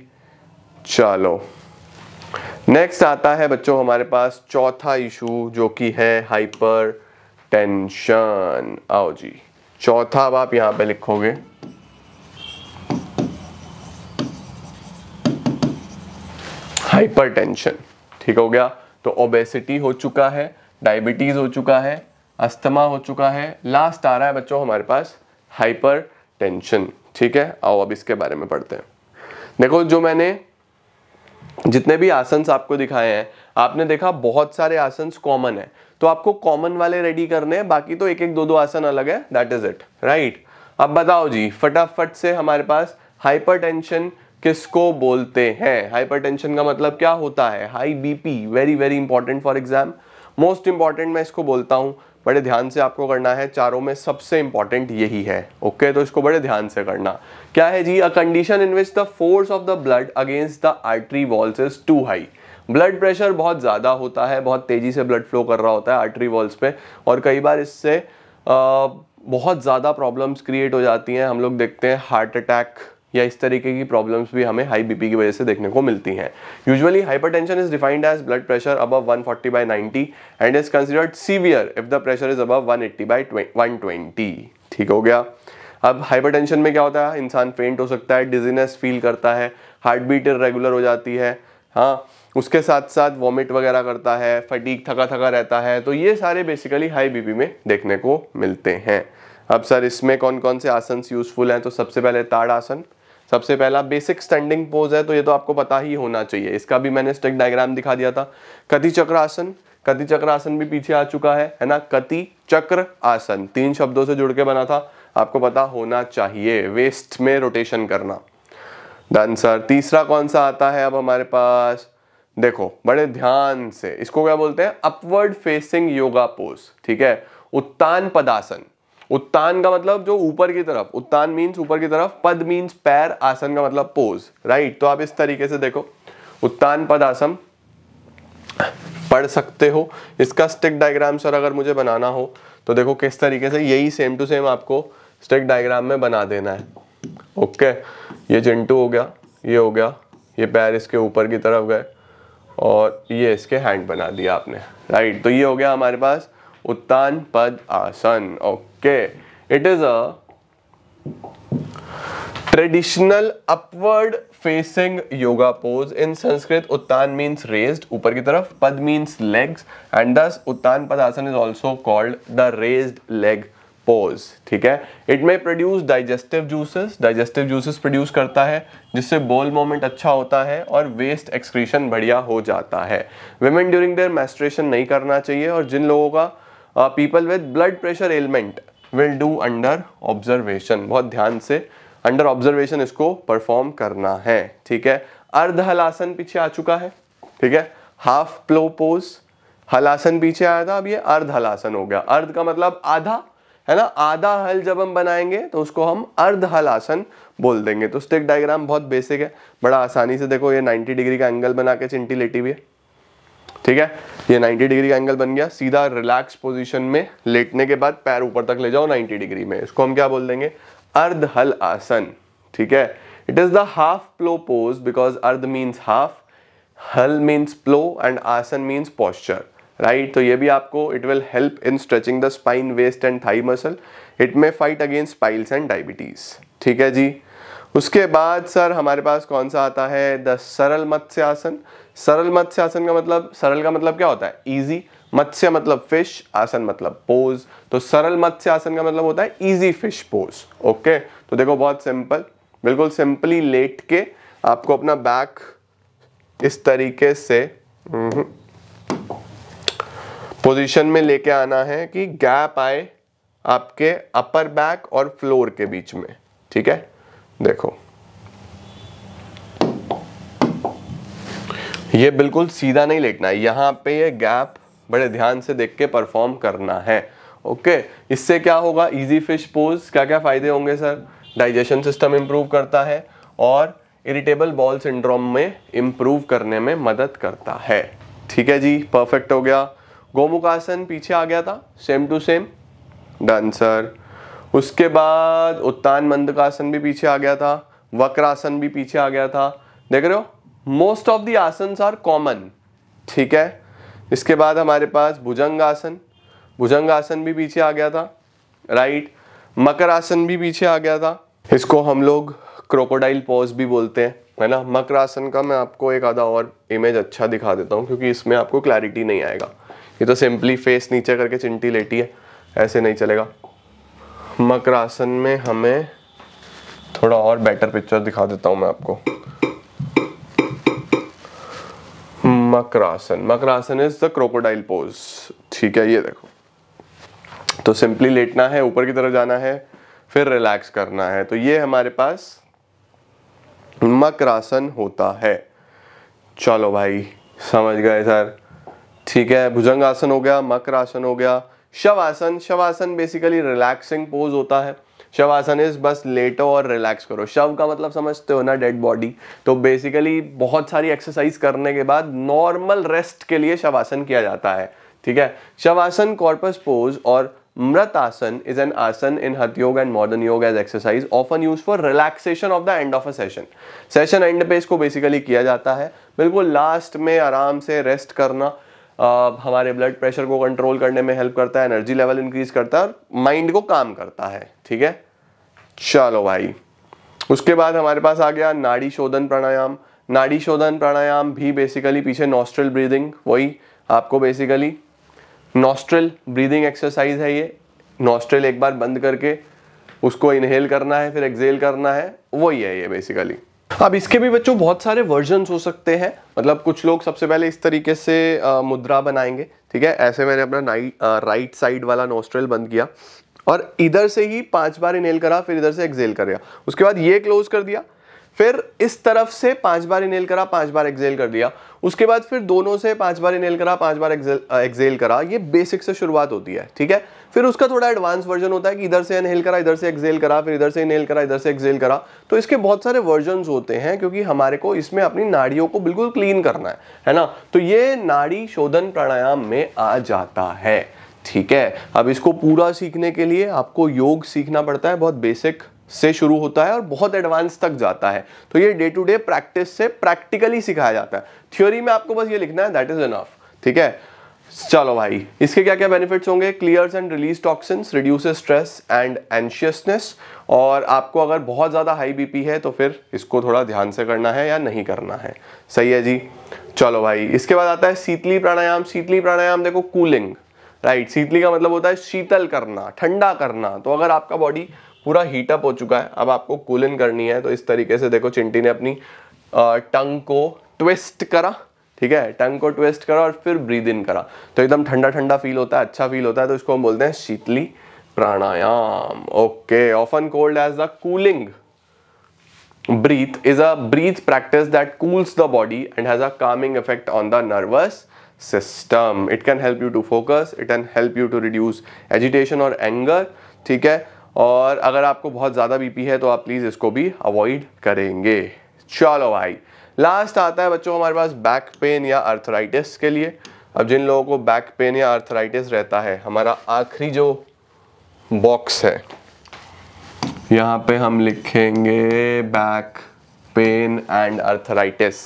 चलो नेक्स्ट आता है बच्चों हमारे पास चौथा इशू जो कि है हाइपर टेंशन आओ जी चौथा अब आप यहां पे लिखोगे हाइपर टेंशन ठीक हो गया तो ओबेसिटी हो चुका है डायबिटीज हो चुका है अस्थमा हो चुका है लास्ट आ रहा है बच्चों हमारे पास हाइपर टेंशन ठीक है आओ अब इसके बारे में पढ़ते हैं देखो जो मैंने जितने भी आसन्स आपको दिखाए हैं आपने देखा बहुत सारे आसन्स कॉमन है तो आपको कॉमन वाले रेडी करने हैं बाकी तो एक एक दो दो आसन अलग है दैट इज इट राइट अब बताओ जी फटाफट से हमारे पास हाइपरटेंशन किसको बोलते हैं हाइपरटेंशन का मतलब क्या होता है high BP very very important for exam most important मैं इसको बोलता हूं बड़े ध्यान से आपको करना है चारों में सबसे इंपॉर्टेंट यही है ओके okay? तो इसको बड़े ध्यान से करना क्या है जी a condition in which the force of the blood against the artery walls is too high blood pressure बहुत ज़्यादा होता है बहुत तेज़ी से ब्लड फ्लो कर रहा होता है आर्टरी वॉल्स पे और कई बार इससे आ, बहुत ज़्यादा प्रॉब्लम्स क्रिएट हो जाती हैं हम लोग देखते हैं हार्ट अटैक या इस तरीके की प्रॉब्लम्स भी हमें हाई बीपी की वजह से देखने को मिलती हैं usually hypertension is defined as blood pressure अब 140 forty by ninety and is considered severe if the pressure is above 180 eighty by one ठीक हो गया अब हाइपरटेंशन में क्या होता है इंसान फेंट हो सकता है डिजीनेस फील करता है हार्ट बीट रेगुलर हो जाती है हाँ उसके साथ साथ वॉमिट वगैरह करता है फटीक थका थका रहता है तो ये सारे बेसिकली हाई बीपी में देखने को मिलते हैं अब सर इसमें कौन कौन से आसन यूज़फुल हैं तो सबसे पहले ताड़ आसन सबसे पहला बेसिक स्टैंडिंग पोज है तो ये तो आपको पता ही होना चाहिए इसका भी मैंने स्टिक डायग्राम दिखा दिया था कति चक्रासन कति चक्रासन भी पीछे आ चुका है है ना कति चक्र आसन तीन शब्दों से जुड़ के बना था आपको पता होना चाहिए वेस्ट में रोटेशन करना आंसर तीसरा कौन सा आता है अब हमारे पास देखो बड़े ध्यान से इसको क्या बोलते हैं अपवर्ड फेसिंग योगा पोज ठीक है उत्तान पदासन उत्तान का मतलब जो ऊपर की तरफ उत्तान मीन्स ऊपर की तरफ पद मीन्स पैर आसन का मतलब पोज राइट तो आप इस तरीके से देखो उत्तान पद आसन पढ़ सकते हो इसका स्टिक डायग्राम सर अगर मुझे बनाना हो तो देखो किस तरीके से यही सेम टू सेम आपको स्टिक डायग्राम में बना देना है ओके ये चिंटू हो गया ये हो गया ये पैर इसके ऊपर की तरफ गए और ये इसके हैंड बना दिया आपने राइट तो ये हो गया हमारे पास Uttan Pad asana okay it is a traditional upward facing yoga pose in Sanskrit uttan means raised ऊपर की तरफ पद मीन्स लेग्स एंड दस Uttan Pad asana is also called the raised leg pose ठीक है it may produce digestive juices digestive juices produce करता है जिससे बोल मोमेंट अच्छा होता है और वेस्ट एक्सक्रीशन बढ़िया हो जाता है वेमेन ड्यूरिंग देयर मेस्ट्रेशन नहीं करना चाहिए और जिन लोगों का people with blood pressure ailment will do under observation बहुत ध्यान से अंडर ऑब्जर्वेशन इसको परफॉर्म करना है ठीक है अर्ध हलासन पीछे आ चुका है ठीक है हाफ प्लो पोज हलासन पीछे आया था अब ये अर्ध हलासन हो गया अर्ध का मतलब आधा है ना आधा हल जब हम बनाएंगे तो उसको हम अर्ध हल आसन बोल देंगे तो स्टिक डायग्राम बहुत बेसिक है बड़ा आसानी से देखो ये 90 डिग्री का एंगल बना के चिंटी लेटी हुई है ठीक है ये 90 डिग्री का एंगल बन गया सीधा रिलैक्स पोजीशन में लेटने के बाद पैर ऊपर तक ले जाओ 90 डिग्री में इसको हम क्या बोल देंगे अर्धहल आसन ठीक है it is the half plow pose because ardha means half hal means plow and asana means posture right तो ये भी आपको it will help in stretching the spine waist and thigh muscle it may fight against piles and diabetes ठीक है जी उसके बाद sir हमारे पास कौन सा आता है द सरल मत्स्य आसन सरल मत्स्य आसन का मतलब सरल का मतलब क्या होता है इजी मत्स्य मतलब फिश आसन मतलब पोज तो सरल मत्स्य आसन का मतलब होता है ईजी फिश पोज ओके तो देखो बहुत सिंपल बिल्कुल सिंपली लेट के आपको अपना बैक इस तरीके से पोजीशन हम्म, में लेके आना है कि गैप आए आपके अपर बैक और फ्लोर के बीच में ठीक है देखो ये बिल्कुल सीधा नहीं लेटना है यहाँ पे ये गैप बड़े ध्यान से देख के परफॉर्म करना है ओके इससे क्या होगा इजी फिश पोज क्या क्या फ़ायदे होंगे सर डाइजेशन सिस्टम इम्प्रूव करता है और इरिटेबल बॉल सिंड्रोम में इम्प्रूव करने में मदद करता है ठीक है जी परफेक्ट हो गया गोमुखासन पीछे आ गया था same to same done sir उसके बाद उत्तान मंदकासन भी पीछे आ गया था वक्रासन भी पीछे आ गया था देख रहे हो मोस्ट ऑफ दी आसन आर कॉमन ठीक है इसके बाद हमारे पास भुजंग आसन भुजंग आसन भी पीछे आ गया था राइट मकर आसन भी पीछे आ गया था इसको हम लोग क्रोकोडाइल पोज भी बोलते हैं है ना मकर आसन का मैं आपको एक आधा और इमेज अच्छा दिखा देता हूँ क्योंकि इसमें आपको क्लैरिटी नहीं आएगा ये तो सिंपली फेस नीचे करके चिंटी लेटी है ऐसे नहीं चलेगा मकर आसन में हमें थोड़ा और बेटर पिक्चर दिखा देता हूँ मैं आपको Makarasana Makarasana is the crocodile pose ठीक है ये देखो तो सिंपली लेटना है ऊपर की तरफ जाना है फिर रिलैक्स करना है तो ये हमारे पास मकरासन होता है चलो भाई समझ गए सर ठीक है भुजंग आसन हो गया मकर आसन हो गया Shavasana Shavasana basically relaxing pose होता है शवासन इज बस लेटो और रिलैक्स करो शव का मतलब समझते हो ना डेड बॉडी तो बेसिकली बहुत सारी एक्सरसाइज करने के बाद नॉर्मल रेस्ट के लिए शवासन किया जाता है ठीक है शवासन कॉर्पस पोज और मृत आसन इज एन आसन इन हथ योग एंड मॉडर्न योग as exercise often use for relaxation of the end of a session session end पे इसको बेसिकली किया जाता है बिल्कुल लास्ट में आराम से रेस्ट करना हमारे ब्लड प्रेशर को कंट्रोल करने में हेल्प करता है एनर्जी लेवल इंक्रीज करता है और माइंड को काम करता है ठीक है चलो भाई उसके बाद हमारे पास आ गया नाड़ी शोधन प्राणायाम नाड़ी शोधन प्राणायाम भी बेसिकली पीछे नॉस्ट्रल ब्रीदिंग वही आपको बेसिकली नॉस्ट्रल ब्रीदिंग एक्सरसाइज है ये नॉस्ट्रल एक बार बंद करके उसको इनहेल करना है फिर एक्सेल करना है वही है ये बेसिकली अब इसके भी बच्चों बहुत सारे वर्जन हो सकते हैं मतलब कुछ लोग सबसे पहले इस तरीके से आ, मुद्रा बनाएंगे ठीक है ऐसे मैंने अपना आ, राइट साइड वाला नोस्ट्रेल बंद किया और इधर से ही पांच बार इनेल करा फिर इधर से एक्सेल कर दिया उसके बाद ये क्लोज कर दिया फिर इस तरफ से पांच बार इनेल करा पांच बार एक्सेल कर दिया उसके बाद फिर दोनों से पांच बार इनेल करा पांच बार एक्सेल करा ये बेसिक से शुरुआत होती है ठीक है फिर उसका थोड़ा एडवांस वर्जन होता है कि इधर से इनहेल करा इधर से एक्सेल करा फिर इधर से इनहेल करा इधर से एक्सेल करा तो इसके बहुत सारे वर्जन होते हैं क्योंकि हमारे को इसमें अपनी नाड़ियों को बिल्कुल क्लीन करना है है ना तो ये नाड़ी शोधन प्राणायाम में आ जाता है ठीक है अब इसको पूरा सीखने के लिए आपको योग सीखना पड़ता है बहुत बेसिक से शुरू होता है और बहुत एडवांस तक जाता है तो ये डे टू डे प्रैक्टिस से प्रैक्टिकली सिखाया जाता है थ्योरी में आपको बस ये लिखना है दैट इज इनफ ठीक है चलो भाई इसके क्या क्या बेनिफिट्स होंगे clears and release toxins reduce stress and anxiousness और आपको अगर बहुत ज़्यादा हाई बीपी है तो फिर इसको थोड़ा ध्यान से करना है या नहीं करना है सही है जी चलो भाई इसके बाद आता है शीतली प्राणायाम शीतली प्राणायाम देखो कूलिंग राइट शीतली का मतलब होता है शीतल करना ठंडा करना तो अगर आपका बॉडी पूरा हीटअप हो चुका है अब आपको कूलिंग करनी है तो इस तरीके से देखो चिंटी ने अपनी टंग को ट्विस्ट करा ठीक है टंग को ट्विस्ट करा और फिर ब्रीद इन करा तो एकदम ठंडा ठंडा फील होता है अच्छा फील होता है तो इसको हम बोलते हैं Sheetali pranayama okay often called as the cooling breath is a breath practice that cools the body and has a calming effect on the nervous system it can help you to focus it can help you to reduce agitation और anger ठीक है और अगर आपको बहुत ज्यादा BP है तो आप प्लीज इसको भी अवॉइड करेंगे चलो भाई लास्ट आता है बच्चों हमारे पास बैक पेन या अर्थराइटिस के लिए अब जिन लोगों को बैक पेन या अर्थराइटिस रहता है हमारा आखिरी जो बॉक्स है यहाँ पे हम लिखेंगे बैक पेन एंड अर्थराइटिस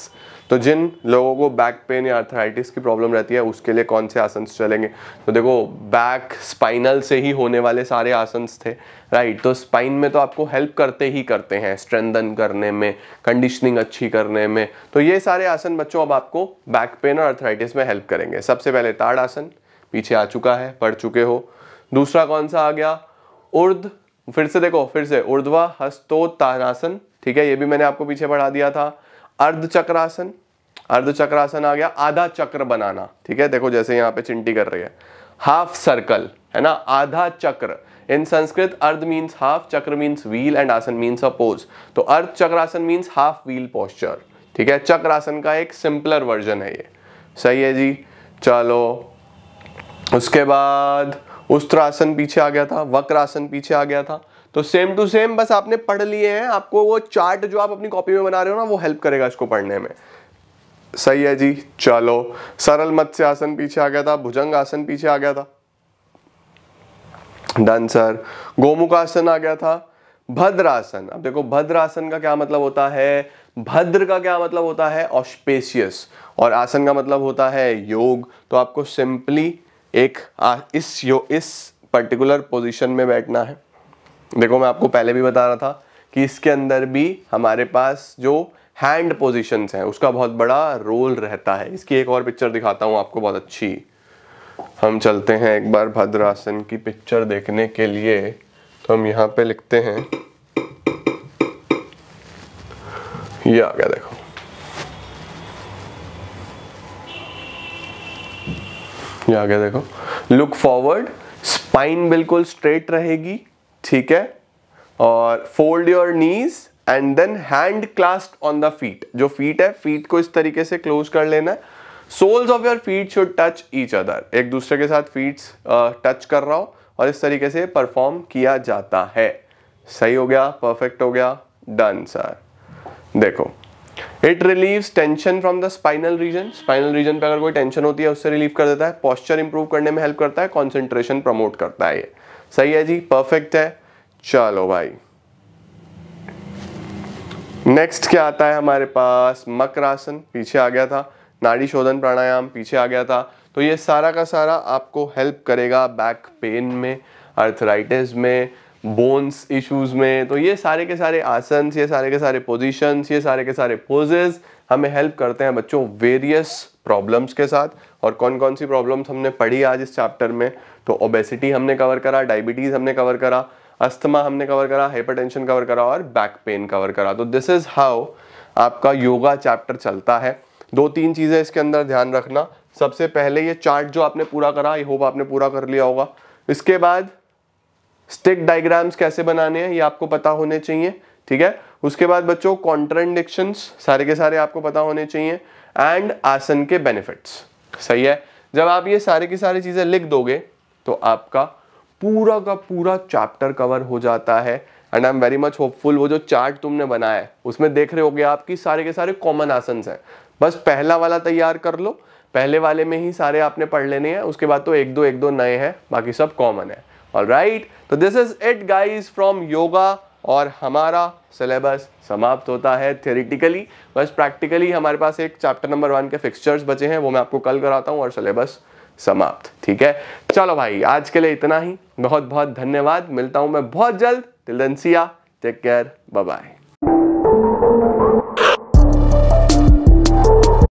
तो जिन लोगों को बैक पेन या अर्थराइटिस की प्रॉब्लम रहती है उसके लिए कौन से आसन चलेंगे तो देखो बैक स्पाइनल से ही होने वाले सारे आसन थे राइट right, तो स्पाइन में तो आपको हेल्प करते ही करते हैं स्ट्रेंदन करने में कंडीशनिंग अच्छी करने में तो ये सारे आसन बच्चों अब आपको बैक पेन और अर्थराइटिस में हेल्प करेंगे सबसे पहले ताड़ आसन पीछे आ चुका है पढ़ चुके हो दूसरा कौन सा आ गया उर्द फिर से देखो फिर से उर्ध्वा हस्तो तारासन ठीक है ये भी मैंने आपको पीछे पढ़ा दिया था अर्ध चक्रासन अर्ध चक्रासन आ गया आधा चक्र बनाना ठीक है देखो जैसे यहाँ पे चिंटी कर रही है हाफ सर्कल है ना आधा चक्र in Sanskrit ardha means half chakra means wheel and asana means a pose तो Ardha Chakrasana means half wheel posture ठीक है चक्रासन का एक सिंपलर वर्जन है ये सही है जी चलो उसके बाद आसन पीछे आ गया था वक्रासन पीछे आ गया था तो सेम टू सेम बस आपने पढ़ लिए हैं आपको वो चार्ट जो आप अपनी कॉपी में बना रहे हो ना वो हेल्प करेगा इसको पढ़ने में सही है जी चलो सरल मत्स्य आसन पीछे आ गया था भुजंग आसन पीछे आ गया था डन सर गोमुखासन आ गया था भद्रासन अब देखो भद्रासन का क्या मतलब होता है भद्र का क्या मतलब होता है ऑस्पेशियस और आसन का मतलब होता है योग तो आपको सिंपली एक आ, इस यो इस पर्टिकुलर पोजीशन में बैठना है देखो मैं आपको पहले भी बता रहा था कि इसके अंदर भी हमारे पास जो हैंड पोजीशंस हैं उसका बहुत बड़ा रोल रहता है इसकी एक और पिक्चर दिखाता हूँ आपको बहुत अच्छी हम चलते हैं एक बार भद्रासन की पिक्चर देखने के लिए तो हम यहाँ पे लिखते हैं ये आ गया देखो ये आ गया देखो लुक फॉरवर्ड स्पाइन बिल्कुल स्ट्रेट रहेगी ठीक है और fold your knees and then hand clasped on the feet जो फीट है फीट को इस तरीके से क्लोज कर लेना है soles of your feet should touch each other एक दूसरे के साथ फीट्स टच uh, कर रहा हो और इस तरीके से परफॉर्म किया जाता है सही हो गया परफेक्ट हो गया डन सर देखो it relieve tension from the spinal region spinal region पे अगर कोई टेंशन होती है उससे रिलीव कर देता है पॉस्चर इंप्रूव करने में हेल्प करता है कॉन्सेंट्रेशन प्रमोट करता है ये सही है जी परफेक्ट है चलो भाई नेक्स्ट क्या आता है हमारे पास मकरासन पीछे आ गया था नाड़ी शोधन प्राणायाम पीछे आ गया था तो ये सारा का सारा आपको हेल्प करेगा बैक पेन में अर्थराइटिस में बोन्स इश्यूज में तो ये सारे के सारे आसन ये सारे के सारे पोजीशंस ये सारे के सारे पोजेज हमें हेल्प करते हैं बच्चों वेरियस प्रॉब्लम्स के साथ और कौन कौन सी प्रॉब्लम्स हमने पढ़ी आज इस चैप्टर में तो ओबेसिटी हमने कवर करा डायबिटीज़ हमने कवर करा अस्थमा हमने कवर करा हाइपरटेंशन कवर करा और बैक पेन कवर करा तो दिस इज़ हाउ आपका योगा चैप्टर चलता है दो तीन चीज़ें इसके अंदर ध्यान रखना सबसे पहले ये चार्ट जो आपने पूरा करा ये होप आपने पूरा कर लिया होगा इसके बाद स्टिक डायग्राम्स कैसे बनाने हैं ये आपको पता होने चाहिए ठीक है उसके बाद बच्चों कॉन्ट्रेडिक्शंस सारे के सारे आपको पता होने चाहिए एंड आसन के बेनिफिट्स सही है जब आप ये सारे की सारी चीज़ें लिख दोगे तो आपका पूरा का पूरा चैप्टर कवर हो जाता है and I am very much hopeful वो जो चार्ट तुमने बनाया है उसमें देख रहे होगे आपकी सारे के सारे कॉमन आसन हैं बस पहला वाला तैयार कर लो पहले वाले में ही सारे आपने पढ़ लेने हैं उसके बाद तो एक दो एक दो नए हैं बाकी सब कॉमन है ऑल राइट तो this is it guys from yoga और हमारा सिलेबस समाप्त होता है थियोरिटिकली बस प्रैक्टिकली हमारे पास एक चैप्टर नंबर वन के फिक्सचर्स बचे हैं वो मैं आपको कल कराता हूँ और सिलेबस समाप्त ठीक है चलो भाई आज के लिए इतना ही बहुत बहुत धन्यवाद मिलता हूँ मैं बहुत जल्द तिलदनसिया टेक केयर बाय